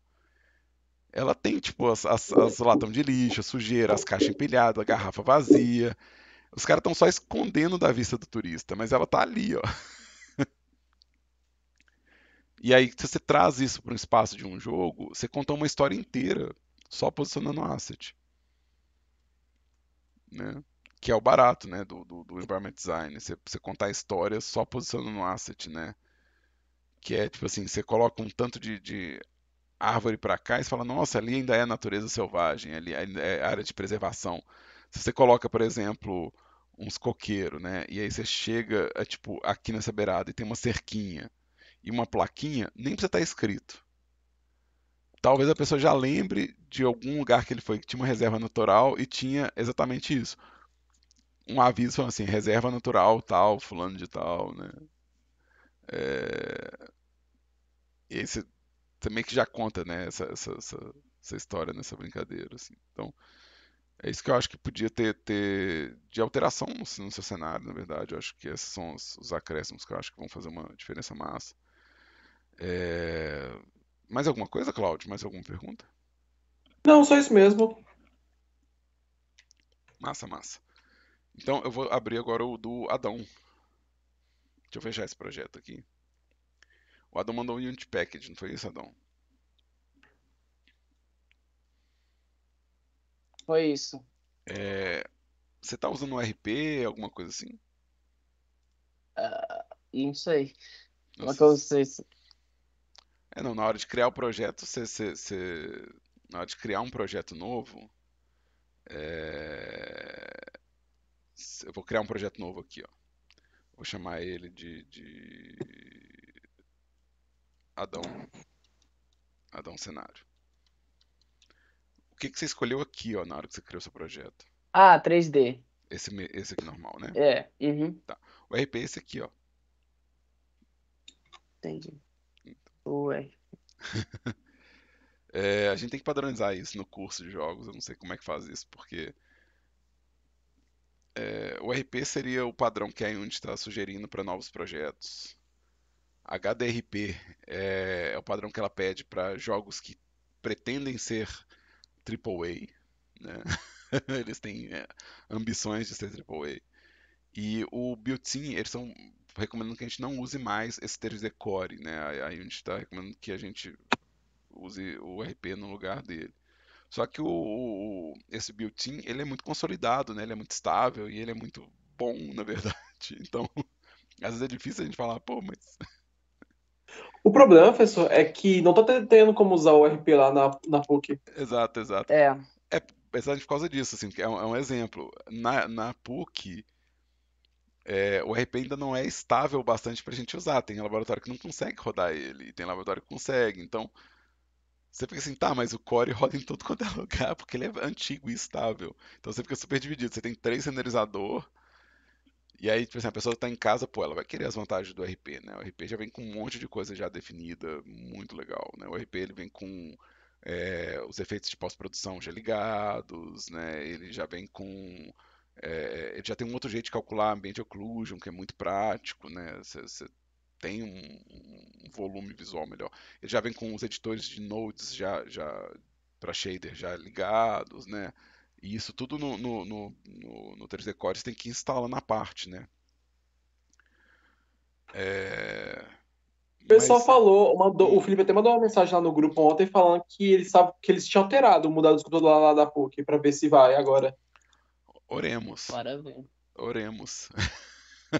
Ela tem, tipo, as, as, as latão de lixo, a sujeira, as caixas empilhadas, a garrafa vazia. Os caras estão só escondendo da vista do turista, mas ela tá ali, ó. E aí, se você traz isso para um espaço de um jogo, você conta uma história inteira só posicionando o asset. Né? Que é o barato né? do, do, do environment design. Você, você contar a história só posicionando o asset. Né? Que é tipo assim: você coloca um tanto de, de árvore para cá e você fala, nossa, ali ainda é natureza selvagem, ali é, é área de preservação. Se você coloca, por exemplo, uns coqueiros, né? E aí você chega, é, tipo, aqui nessa beirada e tem uma cerquinha e uma plaquinha, nem precisa estar tá escrito. Talvez a pessoa já lembre de algum lugar que ele foi que tinha uma reserva natural e tinha exatamente isso. Um aviso falando assim, reserva natural tal, fulano de tal, né? É... E que já conta, né, essa, essa, essa, essa história nessa né, brincadeira, assim. Então, é isso que eu acho que podia ter, ter de alteração no, assim, no seu cenário, na verdade. Eu acho que esses são os, os acréscimos que eu acho que vão fazer uma diferença massa. É... Mais alguma coisa, Cláudio? Mais alguma pergunta? Não, só isso mesmo. Massa, massa. Então eu vou abrir agora o do Adão. Deixa eu fechar esse projeto aqui. O Adão mandou um unit package, não foi isso, Adão? Foi isso. É... Você está usando um RP, alguma coisa assim? Uh, não sei. Nossa. Como é que eu sei? É, não, na hora de criar o projeto, você, você, você na hora de criar um projeto novo, é... eu vou criar um projeto novo aqui, ó. Vou chamar ele de, de... Adão, Adão cenário. O que, que você escolheu aqui, ó, na hora que você criou seu projeto? Ah, 3D. Esse, esse aqui normal, né? É. Uhum. Tá. O RP é esse aqui, ó. Entendi. Ué. é, a gente tem que padronizar isso no curso de jogos. Eu não sei como é que faz isso, porque é, o RP seria o padrão que a Unity está sugerindo para novos projetos. HDRP é, é, o padrão que ela pede para jogos que pretendem ser AAA. Né? eles têm é, ambições de ser AAA. E o built-in, eles são recomendando que a gente não use mais esse termo decore, né? Aí a gente está recomendando que a gente use o RP no lugar dele. Só que o, o esse built-in ele é muito consolidado, né? Ele é muito estável e ele é muito bom, na verdade. Então, às vezes é difícil a gente falar, pô, mas o problema, professor, é que não tá tendo como usar o RP lá na, na PUC. Exato, exato. É. É exatamente por causa disso, assim, é um, é um exemplo. Na, na PUC, é, o RP ainda não é estável bastante para a gente usar. Tem laboratório que não consegue rodar ele, tem laboratório que consegue. Então, você fica assim, tá, mas o core roda em todo quanto é lugar, porque ele é antigo e estável. Então você fica super dividido. Você tem três renderizador, e aí, tipo assim, a pessoa está em casa, pô, ela vai querer as vantagens do RP, né? O RP já vem com um monte de coisa já definida, muito legal, né? O RP ele vem com é, os efeitos de pós-produção já ligados, né? Ele já vem com é, é, já tem um outro jeito de calcular ambiente occlusion, que é muito prático, né? Você tem um, um, volume visual melhor. Ele já vem com os editores de nodes já, já para shader já ligados, né? E isso tudo no, no, no, no, no 3D Core você tem que instalar na parte, né? É... O pessoal Mas... falou, mandou, o hum. Felipe até mandou uma mensagem lá no grupo ontem falando que eles, que eles tinham alterado, mudado os computadores lá, lá da PUC para ver se vai agora. Oremos. Parabéns. Oremos.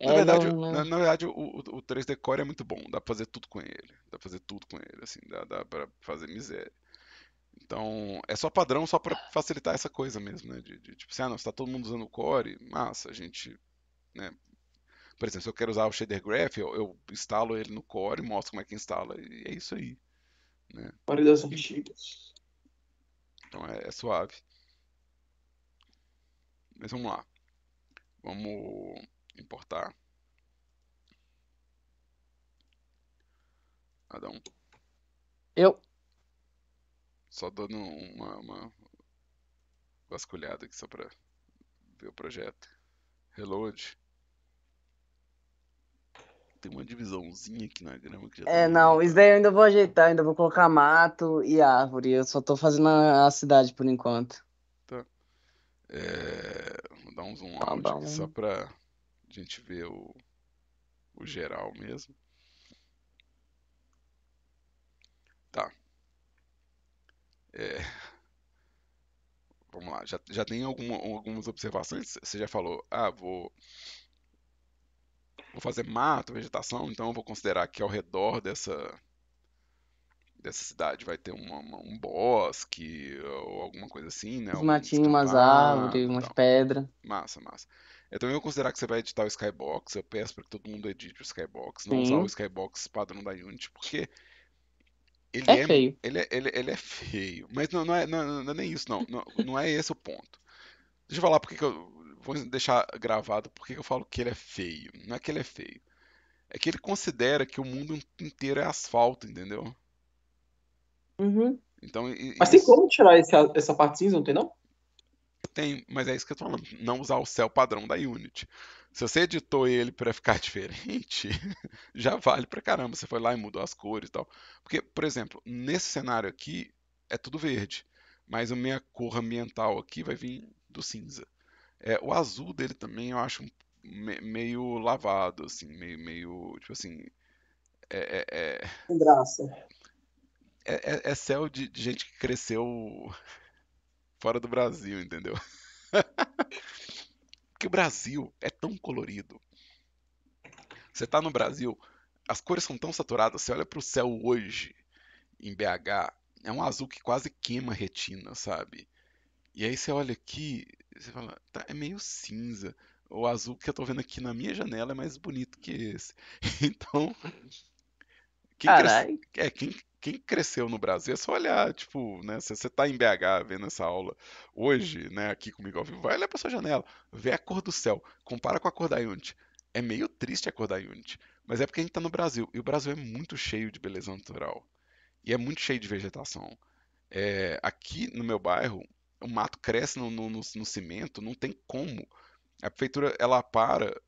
na, é, verdade, não, não. Na, na, verdade, o, o 3D Core é muito bom. Dá pra fazer tudo com ele. Dá pra fazer tudo com ele, assim. Dá, dá pra fazer miséria. Então, é só padrão só para facilitar essa coisa mesmo, né? De, de tipo assim, ah, não, está todo mundo usando o Core, massa, a gente, né? Por exemplo, se eu quero usar o shader graph, eu, eu instalo ele no Core, e mostro como é que instala e é isso aí, né? das antigas. Então é, é suave. Mas vamos lá. Vamos importar. Adão. Eu. Só dando uma, uma vasculhada aqui só para ver o projeto. Reload. Tem uma divisãozinha aqui na grama que já tá É, tá... não, isso daí eu ainda vou ajeitar, ainda vou colocar mato e árvore. Eu só tô fazendo a cidade por enquanto. É, vou dar um zoom tá aqui só para a gente ver o, o geral mesmo. Tá. É, vamos lá, já, já tem alguma, algumas observações. Você já falou, ah, vou, vou fazer mato, vegetação, então eu vou considerar que ao redor dessa, dessa cidade vai ter uma, uma, um bosque ou alguma coisa assim, né? Uns um matinhos, umas árvores, umas pedras. Massa, massa. Eu também vou considerar que você vai editar o Skybox. Eu peço para que todo mundo edite o Skybox, não Sim. usar o Skybox padrão da Unity, porque ele é, é feio. Ele é, ele, ele é feio. Mas não, não, é, não, não é nem isso, não. não. Não é esse o ponto. Deixa eu falar porque que eu. Vou deixar gravado porque que eu falo que ele é feio. Não é que ele é feio. É que ele considera que o mundo inteiro é asfalto, entendeu? Uhum. Então, e, mas tem como tirar esse, essa parte cinza, não tem não? Tem, mas é isso que eu tô falando. Não usar o céu padrão da Unity. Se você editou ele para ficar diferente, já vale pra caramba. Você foi lá e mudou as cores e tal. Porque, por exemplo, nesse cenário aqui é tudo verde, mas a minha cor ambiental aqui vai vir do cinza. É, o azul dele também eu acho me, meio lavado, assim, meio, meio tipo assim. É, é, é... Sem graça. É, é, é céu de, de gente que cresceu fora do Brasil, entendeu? Porque o Brasil é tão colorido. Você tá no Brasil, as cores são tão saturadas, você olha pro céu hoje em BH, é um azul que quase queima a retina, sabe? E aí você olha aqui, você fala, tá, é meio cinza. O azul que eu tô vendo aqui na minha janela é mais bonito que esse. Então, quem, ah, né? é, quem, quem cresceu no Brasil é só olhar, tipo, né? Se você está em BH vendo essa aula hoje, né, aqui comigo ao vivo, vai olhar para sua janela, vê a cor do céu, compara com a cor da Unity. É meio triste a cor da Unity, mas é porque a gente está no Brasil e o Brasil é muito cheio de beleza natural e é muito cheio de vegetação. É, aqui no meu bairro, o mato cresce no, no, no, no cimento, não tem como. A prefeitura ela para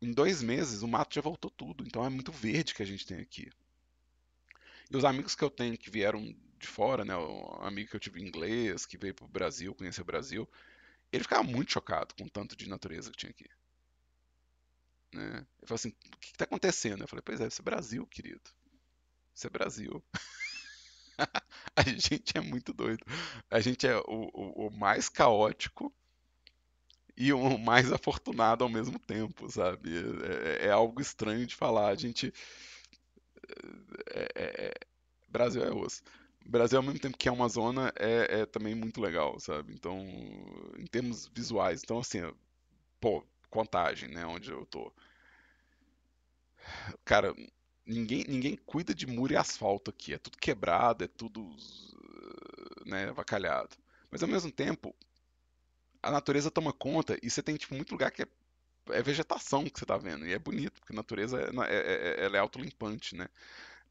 em dois meses, o mato já voltou tudo, então é muito verde que a gente tem aqui. E os amigos que eu tenho que vieram de fora, né? O amigo que eu tive inglês, que veio para o Brasil, conheceu o Brasil, ele ficava muito chocado com o tanto de natureza que tinha aqui. Né? Eu falei assim, o que está acontecendo? Eu falei, pois é, isso é Brasil, querido. Isso é Brasil. a gente é muito doido. A gente é o, o, o, mais caótico e o mais afortunado ao mesmo tempo, sabe? É, é, é algo estranho de falar. A gente é, é, é, Brasil é osso. Brasil, ao mesmo tempo que é uma zona, é, é, também muito legal, sabe? Então, em termos visuais, então assim, pô, contagem, né? Onde eu tô. Cara, ninguém, ninguém cuida de muro e asfalto aqui. É tudo quebrado, é tudo né, avacalhado. Mas ao mesmo tempo, a natureza toma conta e você tem tipo, muito lugar que é é vegetação que você está vendo. E é bonito, porque a natureza é, é, é, é ela é autolimpante, né?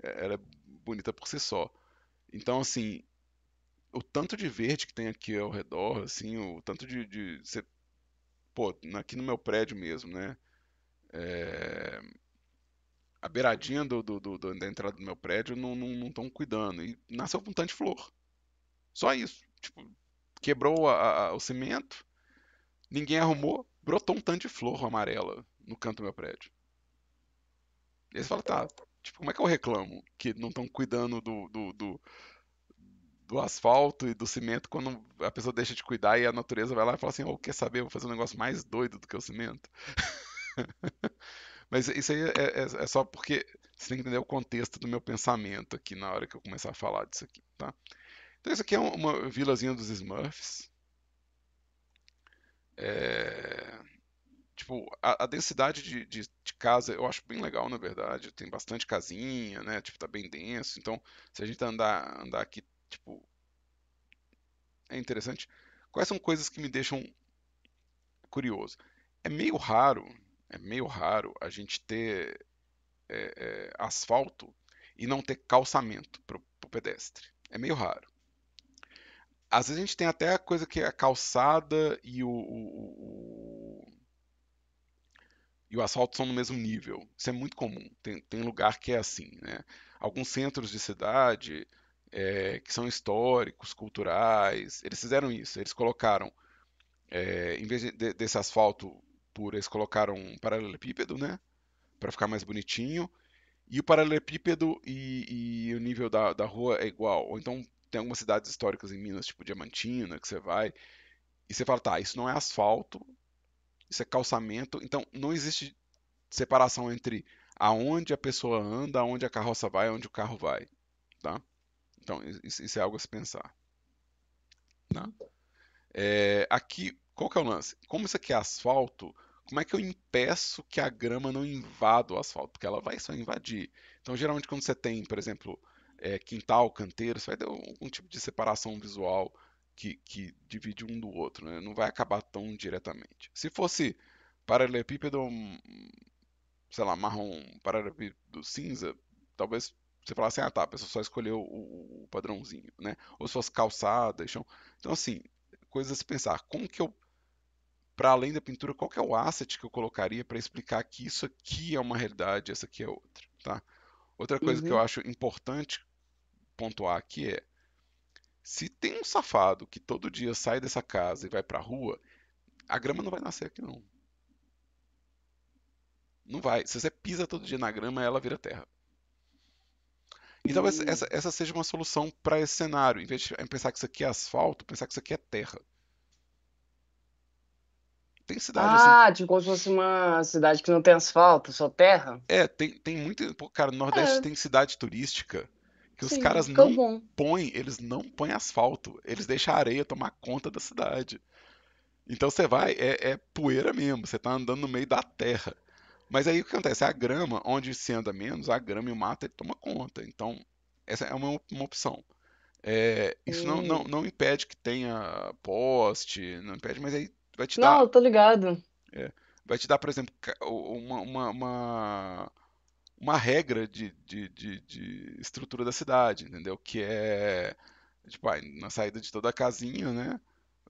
É, ela é bonita por si só. Então, assim, o tanto de verde que tem aqui ao redor, assim, o tanto de. de você, pô, aqui no meu prédio mesmo, né? É, a beiradinha do, do, do, da entrada do meu prédio não estão não, não cuidando. E nasceu um tanto de flor. Só isso. Tipo, quebrou a, a, o cimento, ninguém arrumou, brotou um tanto de flor amarela no canto do meu prédio. E aí você fala, tá, tipo, como é que eu reclamo que não estão cuidando do, do, do, do, asfalto e do cimento quando a pessoa deixa de cuidar e a natureza vai lá e fala assim, oh, quer saber, vou fazer um negócio mais doido do que o cimento. Mas isso aí é, é, é, só porque você tem que entender o contexto do meu pensamento aqui na hora que eu começar a falar disso aqui, tá? Então isso aqui é uma vilazinha dos Smurfs, é, tipo, a, a densidade de, de, de, casa eu acho bem legal, na verdade. Tem bastante casinha, né? Tipo, tá bem denso. Então, se a gente andar, andar aqui, tipo, é interessante. Quais são coisas que me deixam curioso? É meio raro, é meio raro a gente ter é, é, asfalto e não ter calçamento para o pedestre. É meio raro às vezes a gente tem até a coisa que é a calçada e o, o, o e o asfalto são no mesmo nível. Isso é muito comum. Tem, tem lugar que é assim, né? Alguns centros de cidade é, que são históricos, culturais, eles fizeram isso. Eles colocaram, é, em vez de, desse asfalto puro, eles colocaram um paralelepípedo, né? Para ficar mais bonitinho. E o paralelepípedo e, e o nível da, da rua é igual. Ou então tem algumas cidades históricas em Minas, tipo Diamantina, que você vai, e você fala, tá, isso não é asfalto, isso é calçamento, então não existe separação entre aonde a pessoa anda, aonde a carroça vai, aonde o carro vai, tá? Então, isso é algo a se pensar. Tá? É, aqui, qual que é o lance? Como isso aqui é asfalto, como é que eu impeço que a grama não invada o asfalto? Porque ela vai só invadir. Então, geralmente, quando você tem, por exemplo, é, quintal, canteiro, você vai ter algum tipo de separação visual que, que divide um do outro, né? não vai acabar tão diretamente. Se fosse paralelepípedo, sei lá, marrom, paralelepípedo cinza, talvez você falasse, ah tá, a pessoa só escolheu o, o padrãozinho, né? Ou se fosse calçada, chão. Então, assim, coisas a se pensar. Como que eu para além da pintura, qual é o asset que eu colocaria para explicar que isso aqui é uma realidade, essa aqui é outra, tá? Outra coisa uhum. que eu uhum. acho importante pontuar aqui é: se tem um safado que todo dia sai dessa casa e vai pra rua, a grama não vai nascer aqui, não. Não vai. Se você pisa todo dia na grama, ela vira terra. Então talvez hum. essa, essa seja uma solução para esse cenário. Em vez de pensar que isso aqui é asfalto, pensar que isso aqui é terra. Tem cidade assim. ah, assim. tipo como se fosse uma cidade que não tem asfalto, só terra? É, tem, tem muito. cara, no Nordeste é. tem cidade turística que Sim, os caras não bom. põem, eles não põem asfalto, eles deixam a areia tomar conta da cidade. Então você vai, é, é poeira mesmo, você tá andando no meio da terra. Mas aí o que acontece? A grama, onde se anda menos, a grama e o mato ele toma conta. Então, essa é uma, uma opção. É, isso não, não, não impede que tenha poste, não impede, mas aí vai te não, dar. Não, tô ligado. É, vai te dar, por exemplo, uma, uma, uma uma regra de, de, de, de estrutura da cidade, entendeu? Que é, tipo, ah, na saída de toda a casinha, né?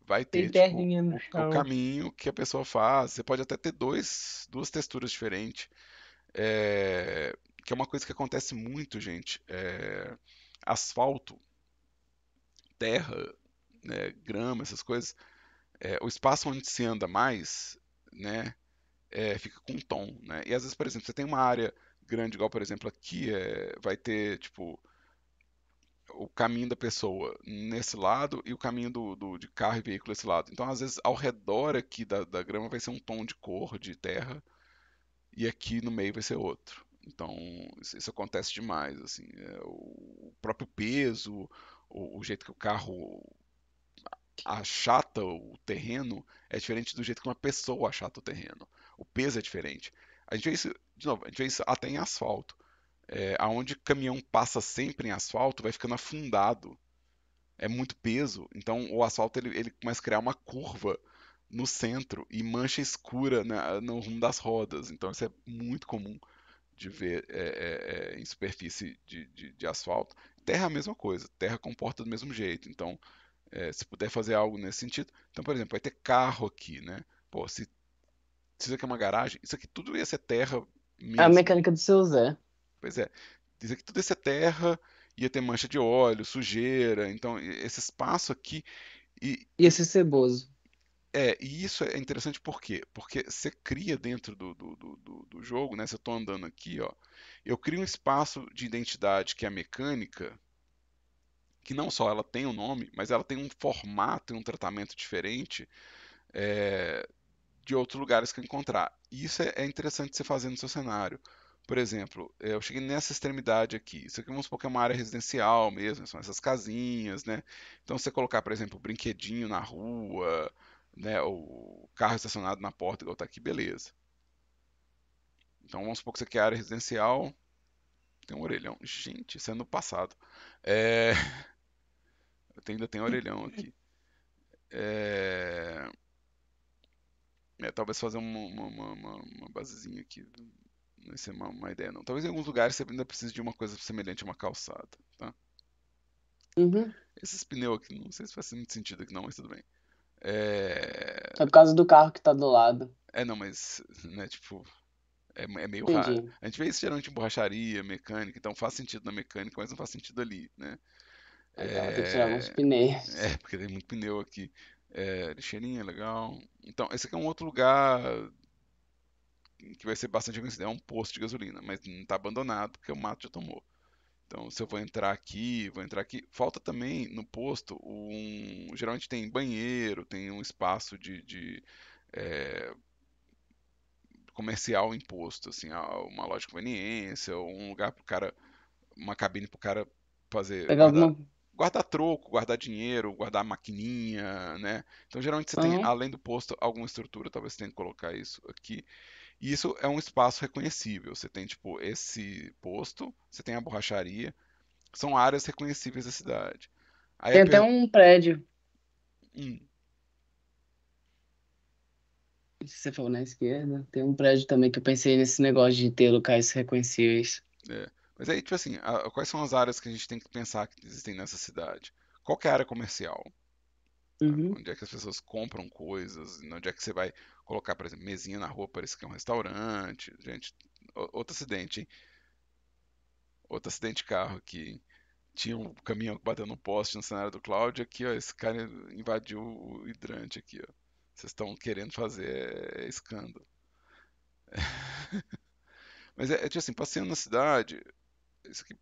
vai ter tipo, o, caminho que a pessoa faz. Você pode até ter dois, duas texturas diferentes, é, que é uma coisa que acontece muito, gente. É, asfalto, terra, né, grama, essas coisas. É, o espaço onde se anda mais, né, é, fica com tom, né? E às vezes, por exemplo, você tem uma área grande, igual por exemplo aqui, é, vai ter tipo o caminho da pessoa nesse lado e o caminho do, do de carro e veículo nesse lado. Então, às vezes, ao redor aqui da, da grama vai ser um tom de cor, de terra, e aqui no meio vai ser outro. Então, isso, isso acontece demais, assim, é, o próprio peso, o, o jeito que o carro achata o terreno é diferente do jeito que uma pessoa achata o terreno. O peso é diferente. A gente vê isso, de novo, a gente vê isso até em asfalto. É, aonde caminhão passa sempre em asfalto, vai ficando afundado. É muito peso, então o asfalto ele, ele começa a criar uma curva no centro e mancha escura na, no rumo das rodas. Então isso é muito comum de ver é, é, é em superfície de, de, de, asfalto. Terra é a mesma coisa, terra comporta do mesmo jeito. Então, é, se puder fazer algo nesse sentido. Então, por exemplo, vai ter carro aqui, né? Pô, se isso aqui é uma garagem. Isso aqui tudo ia ser terra. É mesmo. A mecânica do seu Zé. Pois é. Isso aqui tudo ia ser terra, ia ter mancha de óleo, sujeira. Então, esse espaço aqui. E, ia ser ceboso. É, e isso é interessante por quê? Porque você cria dentro do, do, do, do jogo, né? Se eu estou andando aqui, ó, eu crio um espaço de identidade que é a mecânica, que não só ela tem um nome, mas ela tem um formato e um tratamento diferente é, de outros lugares que eu encontrar. isso é, é interessante você fazer no seu cenário. Por exemplo, eh, eu cheguei nessa extremidade aqui. Isso aqui vamos supor que é uma área residencial mesmo, são essas casinhas, né? Então você colocar, por exemplo, um brinquedinho na rua, né? O carro estacionado na porta, igual tá aqui, beleza. Então vamos supor que isso aqui é área residencial. Tem um orelhão. Gente, isso é no passado. É... Eu ainda tenho orelhão aqui. É... É, talvez fazer uma, uma, uma, uma basezinha aqui não ser uma, uma ideia, não. Talvez em alguns lugares você ainda precise de uma coisa semelhante a uma calçada, tá? Uhum. Esses pneus aqui, não sei se faz muito sentido aqui não, mas tudo bem. É... é por causa do carro que tá do lado. É, não, mas, né, tipo, é, é meio Entendi. raro. A gente vê isso geralmente em borracharia, mecânica, então faz sentido na mecânica, mas não faz sentido ali, né? Então, é... tem que tirar alguns pneus. É, porque tem muito pneu aqui. É, lixeirinha, legal. Então, esse aqui é um outro lugar que vai ser bastante conhecido. É um posto de gasolina, mas não está abandonado porque o mato já tomou. Então, se eu vou entrar aqui, vou entrar aqui. Falta também no posto um. Geralmente tem banheiro, tem um espaço de. de é, comercial em posto, assim, uma loja de conveniência, um lugar para o cara. Uma cabine para o cara fazer. Pegar alguma guardar troco, guardar dinheiro, guardar maquininha, né? Então geralmente você uhum. tem, além do posto, alguma estrutura, talvez você tenha que colocar isso aqui. E isso é um espaço reconhecível. Você tem, tipo, esse posto, você tem a borracharia, são áreas reconhecíveis da cidade. Aí tem até per... um prédio. Hum. Você falou na esquerda, tem um prédio também que eu pensei nesse negócio de ter locais reconhecíveis. É. Mas aí, tipo assim, a, quais são as áreas que a gente tem que pensar que existem nessa cidade? Qual é a área comercial? Tá? Uhum. Onde é que as pessoas compram coisas? Onde é que você vai colocar, por exemplo, mesinha na rua, parece que é um restaurante. Gente, outro acidente, hein? Outro acidente de carro aqui. Tinha um caminhão batendo no poste no cenário do Cláudio. Aqui, ó, esse cara invadiu o hidrante aqui, ó. Vocês estão querendo fazer é, é escândalo. Mas é, é tipo assim, passeando na cidade, isso aqui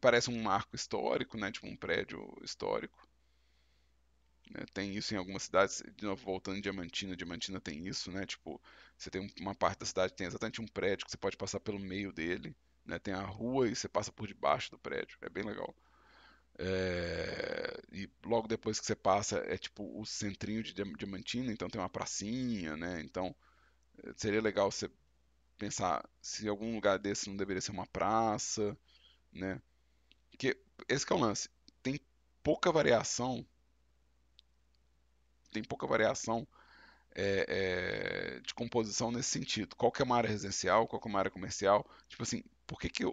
parece um marco histórico, né? Tipo um prédio histórico. Né, tem isso em algumas cidades, de novo, voltando em Diamantina, Diamantina tem isso, né? Tipo, você tem uma parte da cidade que tem exatamente um prédio que você pode passar pelo meio dele, né? Tem a rua e você passa por debaixo do prédio, é bem legal. É... E logo depois que você passa, é tipo o centrinho de Diamantina, então tem uma pracinha, né? Então, eh, seria legal você pensar se algum lugar desse não deveria ser uma praça, né? Porque esse é o lance. Tem pouca variação. Tem pouca variação é, é, de composição nesse sentido. Qual que é uma área residencial, qual que é uma área comercial. Tipo assim, por que, que o,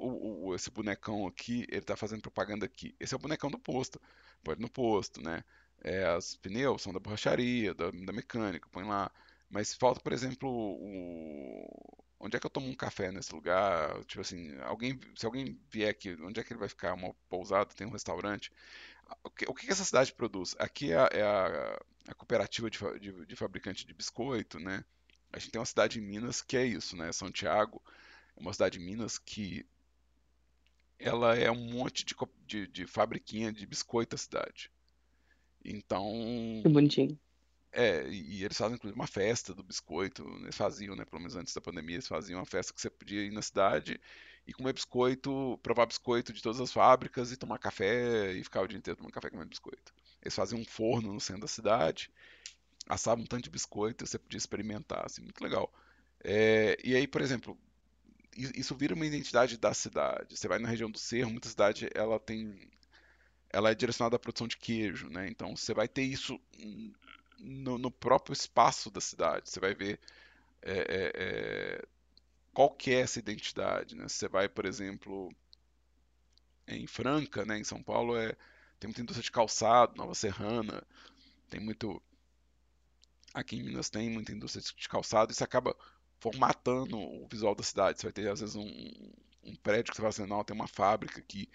o esse bonecão aqui, ele tá fazendo propaganda aqui? Esse é o bonecão do posto. pode no posto, né? É, pneus são da borracharia, da, da mecânica, põe lá. Mas falta, por exemplo, o, onde é que eu tomo um café nesse lugar? Tipo assim, alguém, se alguém vier aqui, onde é que ele vai ficar? Uma pousada, tem um restaurante? Ah, o que, o que essa cidade produz? Aqui é, a, é a, a cooperativa de, de, de, fabricante de biscoito, né? A gente tem uma cidade em Minas que é isso, né? São Tiago é uma cidade em Minas que ela é um monte de, de, de fabriquinha de biscoito a cidade. Então. Que bonitinho. É, e eles fazem inclusive uma festa do biscoito, né, eles faziam, né, pelo menos antes da pandemia, eles faziam uma festa que você podia ir na cidade e comer biscoito, provar biscoito de todas as fábricas e tomar café e ficar o dia inteiro tomando café comendo biscoito. Eles faziam um forno no centro da cidade, assavam um tanto de biscoito e você podia experimentar, assim, muito legal. É, e aí, por exemplo, isso vira uma identidade da cidade. Você vai na região do Cerro, muita cidade ela tem ela é direcionada à produção de queijo, né? Então você vai ter isso no, no próprio espaço da cidade. Você vai ver é, é, é, qual que é essa identidade. Né? Você vai, por exemplo, em Franca, né, em São Paulo, é, tem muita indústria de calçado, Nova Serrana, tem muito. Aqui em Minas tem muita indústria de calçado, e isso acaba formatando o visual da cidade. Você vai ter, às vezes, um, um prédio que você vai assim, não, tem uma fábrica que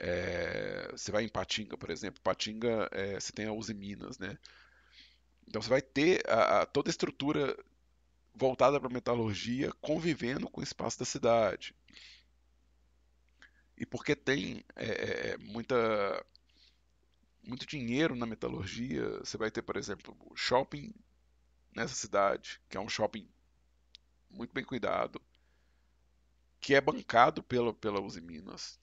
é, você vai em Patinga, por exemplo. Patinga, é, você tem a Uzi Minas, né? Então você vai ter a, a, toda a estrutura voltada para metalurgia convivendo com o espaço da cidade. E porque tem é, é, é muita, muito dinheiro na metalurgia, você vai ter, por exemplo, shopping nessa cidade, que é um shopping muito bem cuidado, que é bancado pela, pela Uzi Minas.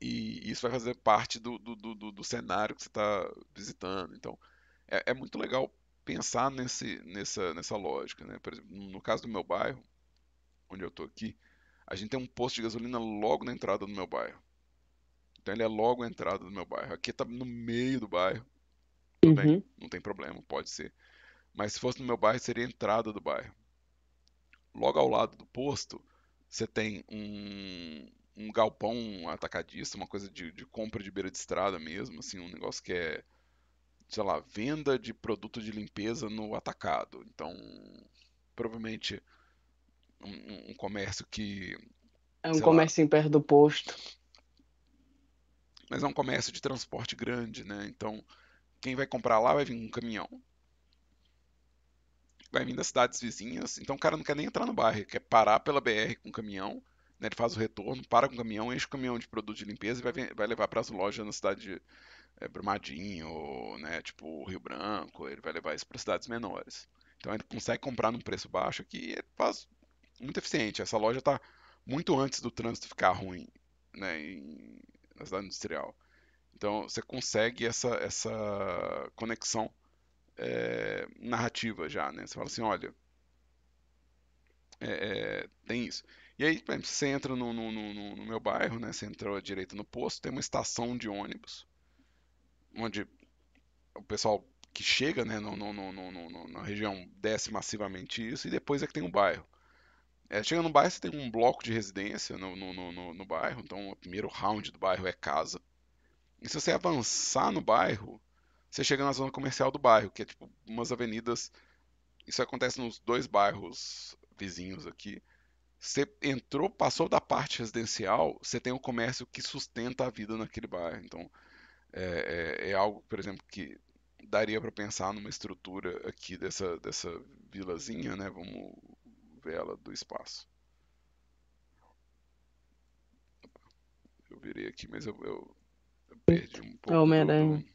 E isso vai fazer parte do, do, do, do cenário que você está visitando. Então, é, é muito legal pensar nesse, nessa, nessa lógica. Né? Por exemplo, no caso do meu bairro, onde eu estou aqui, a gente tem um posto de gasolina logo na entrada do meu bairro. Então ele é logo a entrada do meu bairro. Aqui está no meio do bairro. Tudo uhum. bem, não tem problema, pode ser. Mas se fosse no meu bairro, seria a entrada do bairro. Logo ao lado do posto, você tem um, um galpão atacadista, uma coisa de, de compra de beira de estrada mesmo, assim, um negócio que é sei lá, venda de produto de limpeza no atacado. Então, provavelmente um, um comércio que. É um comércio lá, perto do posto. Mas é um comércio de transporte grande, né? Então, quem vai comprar lá vai vir um caminhão. Vai vir das cidades vizinhas. Então, o cara não quer nem entrar no bairro, quer parar pela BR com o caminhão. Né? Ele faz o retorno, para com o caminhão, enche o caminhão de produto de limpeza e vai, vai levar para as lojas na cidade é, Brumadinho, né, tipo Rio Branco, ele vai levar isso para cidades menores. Então ele consegue comprar num preço baixo que é faz muito eficiente. Essa loja está muito antes do trânsito ficar ruim né, em, na cidade industrial. Então você consegue essa, essa conexão é, narrativa já, né? Você fala assim, olha, é, é, tem isso. E aí, por exemplo, você entra no, no, no, no, meu bairro, né? Você entrou à direita no posto, tem uma estação de ônibus onde o pessoal que chega né, no, no, no, na região desce massivamente isso, e depois é que tem o um bairro. É, chega no bairro, você tem um bloco de residência no, no bairro, então o primeiro round do bairro é casa. E se você avançar no bairro, você chega na zona comercial do bairro, que é tipo umas avenidas. Isso acontece nos dois bairros vizinhos aqui. Você entrou, passou da parte residencial, você tem um comércio que sustenta a vida naquele bairro. Então, é, é, é algo, por exemplo, que daria para pensar numa estrutura aqui dessa, dessa vilazinha, né? Vamos ver ela do espaço. Eu virei aqui, mas eu, eu, eu perdi um pouco. É homem Do...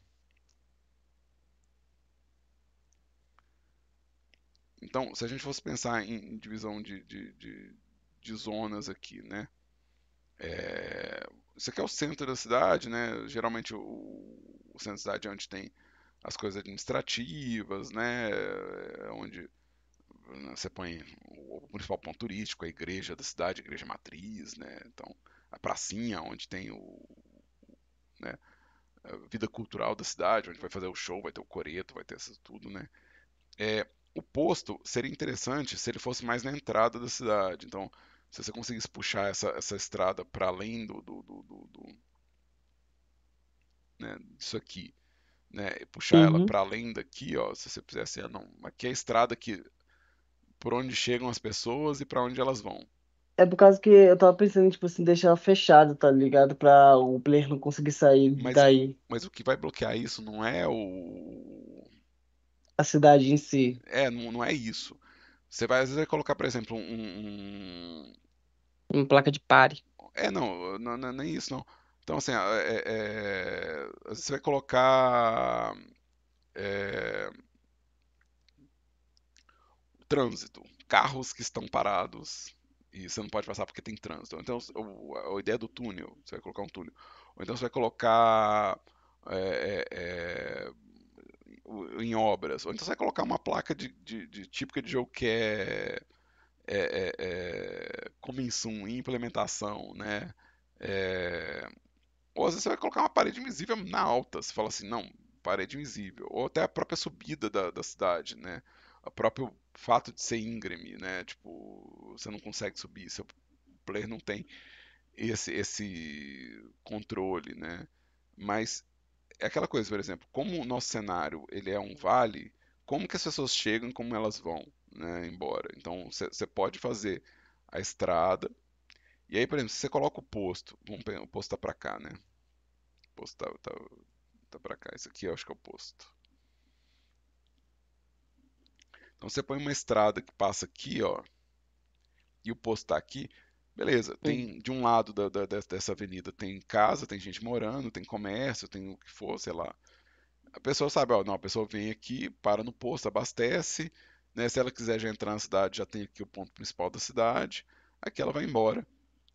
Então, se a gente fosse pensar em divisão de, de, de, de zonas aqui, né? É, isso aqui é o centro da cidade, né? Geralmente o, o centro da cidade é onde tem as coisas administrativas, né? É onde né, você põe o principal ponto turístico, a igreja da cidade, a igreja matriz, né? Então, a pracinha onde tem o, né? a vida cultural da cidade, onde vai fazer o show, vai ter o coreto, vai ter isso tudo, né? É, o posto seria interessante se ele fosse mais na entrada da cidade. Então, se você conseguisse puxar essa, essa estrada para além do, do, do, do né, isso aqui, né, puxar uhum. ela para além daqui, ó, se você fizesse, ah, não, aqui é a estrada que por onde chegam as pessoas e para onde elas vão. É por causa que eu tava pensando, tipo assim, deixar fechado, tá ligado? para o player não conseguir sair mas, daí. Mas o que vai bloquear isso não é o. A cidade em si. É, não, não é isso. Você vai às vezes colocar, por exemplo, um. um... Uma placa de pare. É, não, não, não, é nem isso não. Então, assim, é, é, é, você vai colocar. É, trânsito, carros que estão parados e você não pode passar porque tem trânsito. Então, a ideia do túnel, você vai colocar um túnel. Ou então você vai colocar é, é, é em obras. Ou então você vai colocar uma placa de, de, de típica de jogo que é, é, é, é comensum implementação, né? É, ou às vezes você vai colocar uma parede invisível na alta. Você fala assim, não, parede invisível. Ou até a própria subida da, da cidade, né? O próprio fato de ser íngreme, né? Tipo, você não consegue subir, seu player não tem esse, esse controle, né? Mas é aquela coisa, por exemplo, como o nosso cenário ele é um vale, como que as pessoas chegam, como elas vão né, embora. Então você pode fazer a estrada. E aí, por exemplo, se você coloca o posto, vamos pegar, o posto está para cá, né? O posto está tá, tá, tá para cá. Isso aqui eu acho que é o posto. Então você põe uma estrada que passa aqui, ó, e o posto está aqui. Beleza, tem de um lado da, da, dessa avenida tem casa, tem gente morando, tem comércio, tem o que for, sei lá a pessoa sabe, ó, não, a pessoa vem aqui, para no posto, abastece, né? Se ela quiser já entrar na cidade, já tem aqui o ponto principal da cidade, aqui ela vai embora.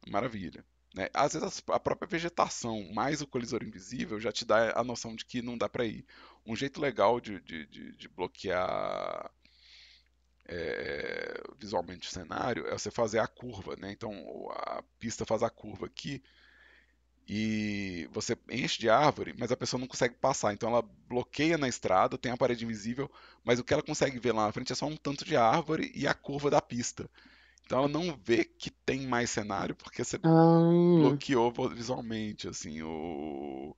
Maravilha. Né? Às vezes a própria vegetação, mais o colisor invisível, já te dá a noção de que não dá para ir. Um jeito legal de, de, de, de bloquear é, visualmente o cenário é você fazer a curva. Né? Então a pista faz a curva aqui, e você enche de árvore, mas a pessoa não consegue passar. Então ela bloqueia na estrada, tem a parede invisível, mas o que ela consegue ver lá na frente é só um tanto de árvore e a curva da pista. Então ela não vê que tem mais cenário porque você ah. bloqueou visualmente, assim, o.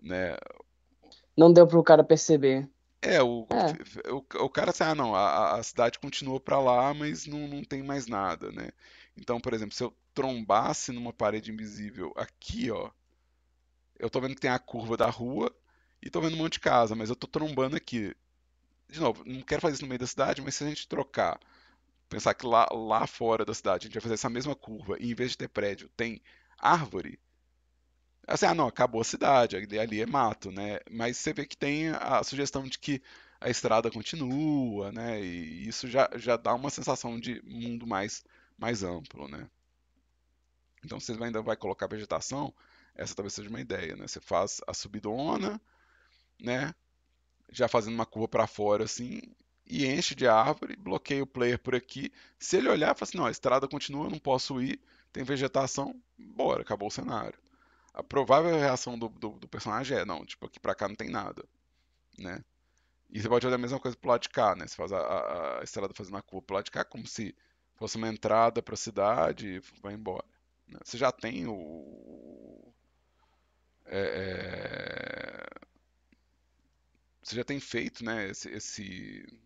Né? Não deu para o cara perceber. É, o, é. o, o cara assim, ah, não, a, a cidade continuou para lá, mas não, não tem mais nada, né? Então, por exemplo, se eu trombasse numa parede invisível aqui, ó, eu tô vendo que tem a curva da rua e tô vendo um monte de casa, mas eu tô trombando aqui. De novo, não quero fazer isso no meio da cidade, mas se a gente trocar, pensar que lá, lá fora da cidade a gente vai fazer essa mesma curva e em vez de ter prédio tem árvore, assim, ah não, acabou a cidade, ali, ali é mato, né? Mas você vê que tem a sugestão de que a estrada continua, né? E isso já, já dá uma sensação de mundo mais, mais amplo, né? Então você ainda vai colocar vegetação, essa talvez seja uma ideia, né? Você faz a subidona, né? Já fazendo uma curva para fora assim e enche de árvore, bloqueia o player por aqui. Se ele olhar, fala assim, não, a estrada continua, eu não posso ir, tem vegetação, bora, acabou o cenário. A provável reação do, do, do personagem é, não, tipo, aqui para cá não tem nada, né? E você pode fazer a mesma coisa pro lado de cá, né? Você faz a, a, a estrada fazendo a curva pro lado de cá, como se fosse uma entrada para a cidade e vai embora. Né? Você já tem o. É, é, você já tem feito né, esse. esse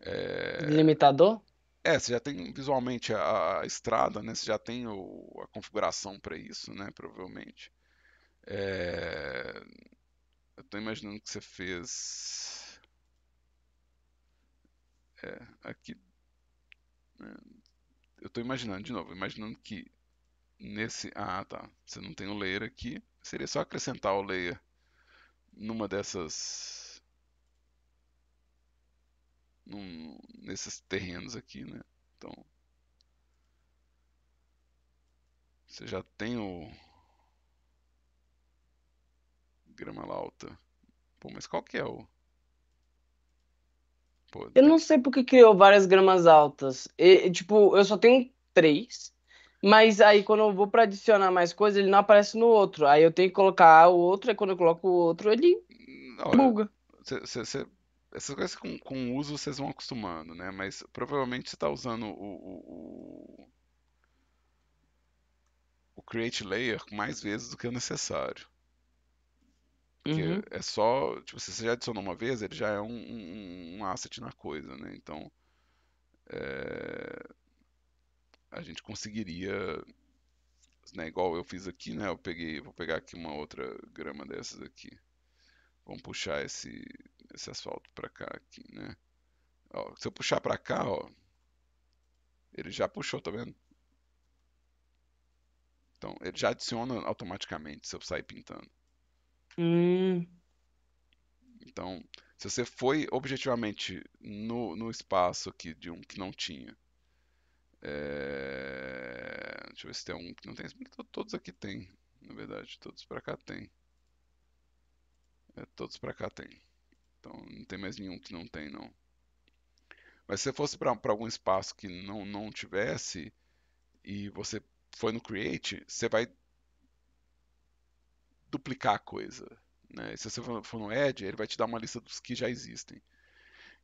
é, Limitador? É, você já tem visualmente a, a, estrada, né? Você já tem o, a configuração para isso, né? Provavelmente. É... Eu estou imaginando que você fez... É, aqui... Né? eu estou imaginando, de novo, imaginando que nesse... Ah, tá. Você não tem o layer aqui. Seria só acrescentar o layer numa dessas... Num, nesses terrenos aqui, né? Então... Você já tem o... Grama lauta. Pô, mas qual que é o eu não sei porque criou várias gramas altas. E, tipo, eu só tenho três. Mas aí quando eu vou para adicionar mais coisa, ele não aparece no outro. Aí eu tenho que colocar o outro, aí quando eu coloco o outro, ele Olha, é, buga. Cê, cê, cê, essas coisas com, com uso vocês vão acostumando, né? Mas provavelmente você tá usando o, o, o, o Create Layer mais vezes do que o necessário. Porque Uhum. é só. Tipo, se você já adicionou uma vez, ele já é um, um- um asset na coisa, né? Então eh, a gente conseguiria. Né, igual eu fiz aqui, né? Eu peguei, vou pegar aqui uma outra grama dessas aqui. Vamos puxar esse, esse asfalto pra cá aqui, né? Ó, se eu puxar pra cá, ó, ele já puxou, tá vendo? Então, ele já adiciona automaticamente se eu sair pintando. Hum, Então, se você foi objetivamente no, no espaço aqui de um que não tinha. É, Deixa eu ver se tem um que não tem. Todos aqui tem, na verdade. Todos pra cá tem. É, todos pra cá tem. Então não tem mais nenhum que não tem, não. Mas se você fosse para algum espaço que não, não tivesse e você foi no Create, você vai duplicar a coisa. Né? Se você for no Edge, ele vai te dar uma lista dos que já existem.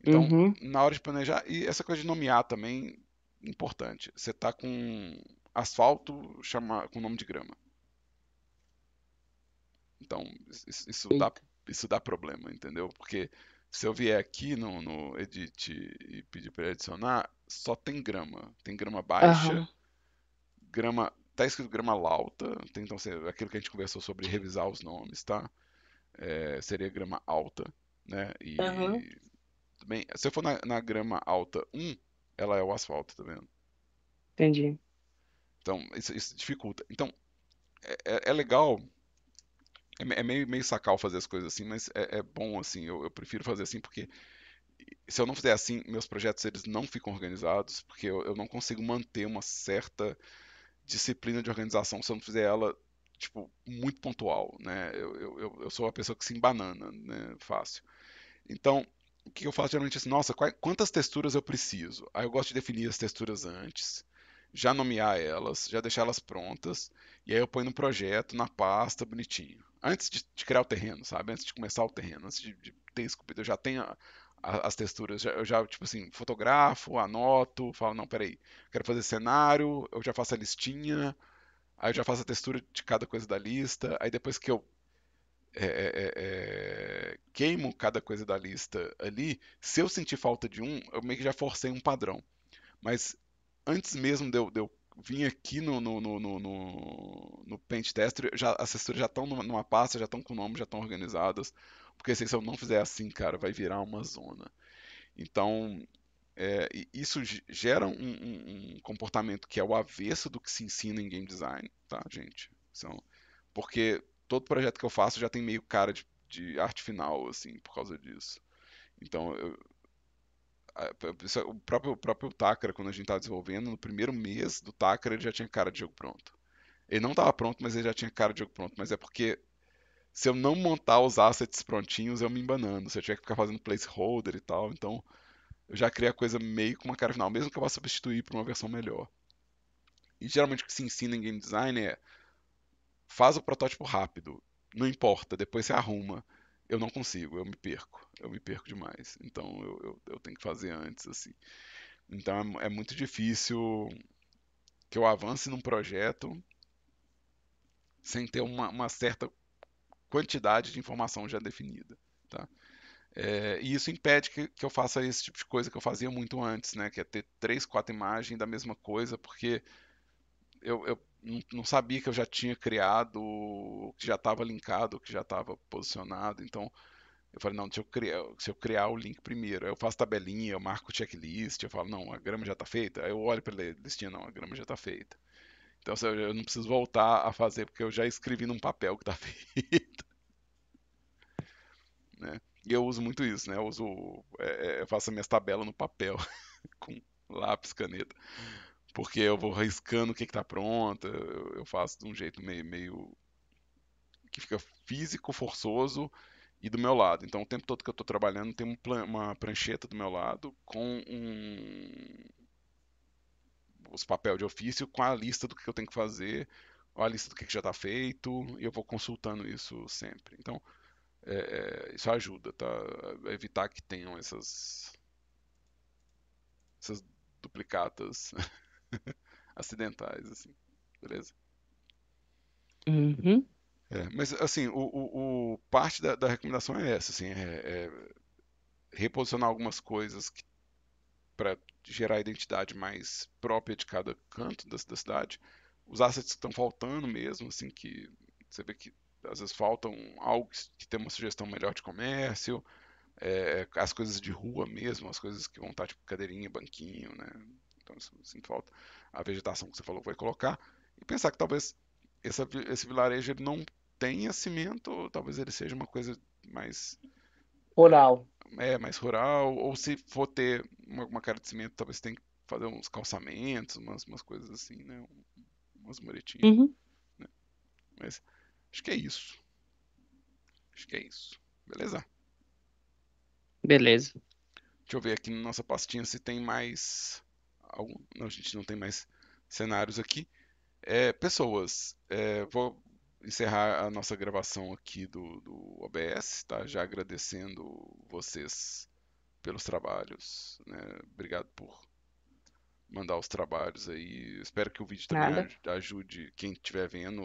Então, uhum. na hora de planejar, e essa coisa de nomear também, importante. Você está com asfalto chama, com nome de grama. Então, isso, isso dá, isso dá problema, entendeu? Porque se eu vier aqui no, no Edit e pedir para adicionar, só tem grama. Tem grama baixa, uhum. grama Tá escrito grama lauta, então aquilo que a gente conversou sobre revisar os nomes, tá? É, seria grama alta, né? E uhum. também, se eu for na, na, grama alta 1, ela é o asfalto, tá vendo? Entendi. Então, isso, isso dificulta. Então, é, é, é legal é, é, meio, meio sacal fazer as coisas assim, mas é, é bom assim. Eu, eu, prefiro fazer assim porque se eu não fizer assim, meus projetos eles não ficam organizados, porque eu, eu não consigo manter uma certa disciplina de organização se eu não fizer ela tipo muito pontual, né? Eu, eu, eu sou uma pessoa que se embanana, né? Fácil. Então o que eu faço geralmente é assim, nossa, quantas texturas eu preciso? Aí eu gosto de definir as texturas antes, já nomear elas, já deixar elas prontas, e aí eu ponho no projeto, na pasta, bonitinho. Antes de, de criar o terreno, sabe? Antes de começar o terreno, antes de, de ter esculpido, eu já tenho a, as texturas. Eu já, tipo assim, fotografo, anoto, falo, não, peraí, quero fazer cenário, eu já faço a listinha, aí eu já faço a textura de cada coisa da lista, aí depois que eu é, é, é, é, queimo cada coisa da lista ali, se eu sentir falta de um, eu meio que já forcei um padrão. Mas antes mesmo de eu, de eu vir aqui no, no, no, no, no, no Paint Tester, já, as texturas já estão numa, numa pasta, já estão com o nome, já estão organizadas. Porque se eu não fizer assim, cara, vai virar uma zona. Então, é, isso gera um, um, um, comportamento que é o avesso do que se ensina em game design, tá, gente? Então, porque todo projeto que eu faço já tem meio cara de, de arte final, assim, por causa disso. Então, eu, é, o próprio, próprio Takara, quando a gente estava desenvolvendo, no primeiro mês do Takara, ele já tinha cara de jogo pronto. Ele não estava pronto, mas ele já tinha cara de jogo pronto. Mas é porque se eu não montar os assets prontinhos, eu me embanando. Se eu tiver que ficar fazendo placeholder e tal, então eu já criei a coisa meio com uma cara final, mesmo que eu vá substituir por uma versão melhor. E geralmente o que se ensina em game design é faz o protótipo rápido, não importa, depois você arruma. Eu não consigo, eu me perco, eu me perco demais. Então eu, eu, eu tenho que fazer antes, assim. Então é, é muito difícil que eu avance num projeto sem ter uma, uma certa quantidade de informação já definida. Tá? É, e isso impede que, que, eu faça esse tipo de coisa que eu fazia muito antes, né? Que é ter três, quatro imagens da mesma coisa, porque eu, eu não sabia que eu já tinha criado, que já estava linkado, que já estava posicionado. Então eu falei, não, deixa eu criar, se eu criar o link primeiro, eu faço tabelinha, eu marco checklist, eu falo, não, a grama já está feita. Aí eu olho para a listinha, não, a grama já está feita. Então, assim, eu não preciso voltar a fazer, porque eu já escrevi num papel que está feito. né? E eu uso muito isso, né? Eu, uso, é, é eu faço minhas tabelas no papel, com lápis, caneta. Porque eu vou riscando o que está pronto, eu, eu faço de um jeito meio, meio que fica físico, forçoso e do meu lado. Então, o tempo todo que eu estou trabalhando, tem uma prancheta do meu lado com um, os papéis de ofício com a lista do que eu tenho que fazer, a lista do que já está feito, e eu vou consultando isso sempre. Então, é, é isso ajuda, tá? É evitar que tenham essas, essas duplicatas acidentais, assim, beleza? Uhum. É, mas assim, o, o, o parte da, da, recomendação é essa, assim, é, é reposicionar algumas coisas que para gerar a identidade mais própria de cada canto da, da cidade. Os assets que estão faltando mesmo, assim, que você vê que às vezes faltam algo que tem uma sugestão melhor de comércio, é, é, as coisas de rua mesmo, as coisas que vão estar tipo cadeirinha, banquinho, né? Então assim, falta. A vegetação que você falou vai colocar. E pensar que talvez essa, esse vilarejo ele não tenha cimento, talvez ele seja uma coisa mais Rural. É, mais rural. Ou se for ter alguma cara de cimento, talvez tenha que fazer uns calçamentos, umas, umas coisas assim, né? Umas muretinhas. Uhum. Né? Mas acho que é isso. Acho que é isso. Beleza? Beleza. Deixa eu ver aqui na nossa pastinha se tem mais. Algum... Não, a gente não tem mais cenários aqui. É, pessoas. É, vou encerrar a nossa gravação aqui do, do OBS, tá? Já agradecendo vocês pelos trabalhos, né? Obrigado por mandar os trabalhos aí. Espero que o vídeo também Nada. ajude quem estiver vendo,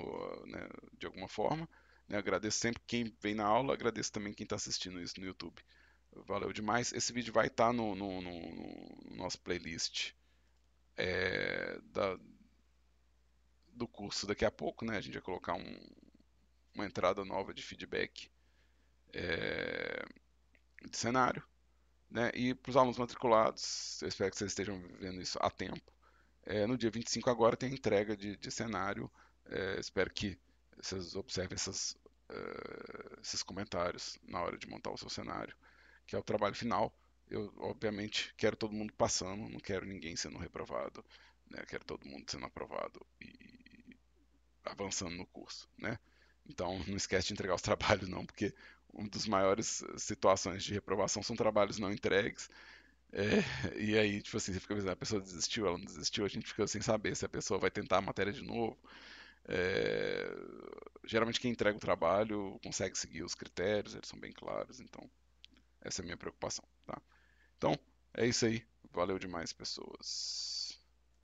né, de alguma forma. Né? Agradeço sempre quem vem na aula, agradeço também quem está assistindo isso no YouTube. Valeu demais. Esse vídeo vai estar tá no, no, no, no nosso playlist é, da, do curso daqui a pouco, né? A gente vai colocar um, uma entrada nova de feedback é, de cenário. Né? E para os alunos matriculados, eu espero que vocês estejam vendo isso a tempo. É, no dia 25 agora tem entrega de, de cenário. É, espero que vocês observem essas, uh, esses comentários na hora de montar o seu cenário, que é o trabalho final. Eu, obviamente, quero todo mundo passando, não quero ninguém sendo reprovado, né? quero todo mundo sendo aprovado e, avançando no curso, né? Então, não esquece de entregar os trabalhos não, porque uma das maiores eh, situações de reprovação são trabalhos não entregues. É, e aí, tipo assim, você fica pensando, a pessoa desistiu, ela não desistiu, a gente fica sem saber se a pessoa vai tentar a matéria de novo. É, geralmente quem entrega o trabalho consegue seguir os critérios, eles são bem claros, então essa é a minha preocupação, tá? Então, é isso aí. Valeu demais, pessoas.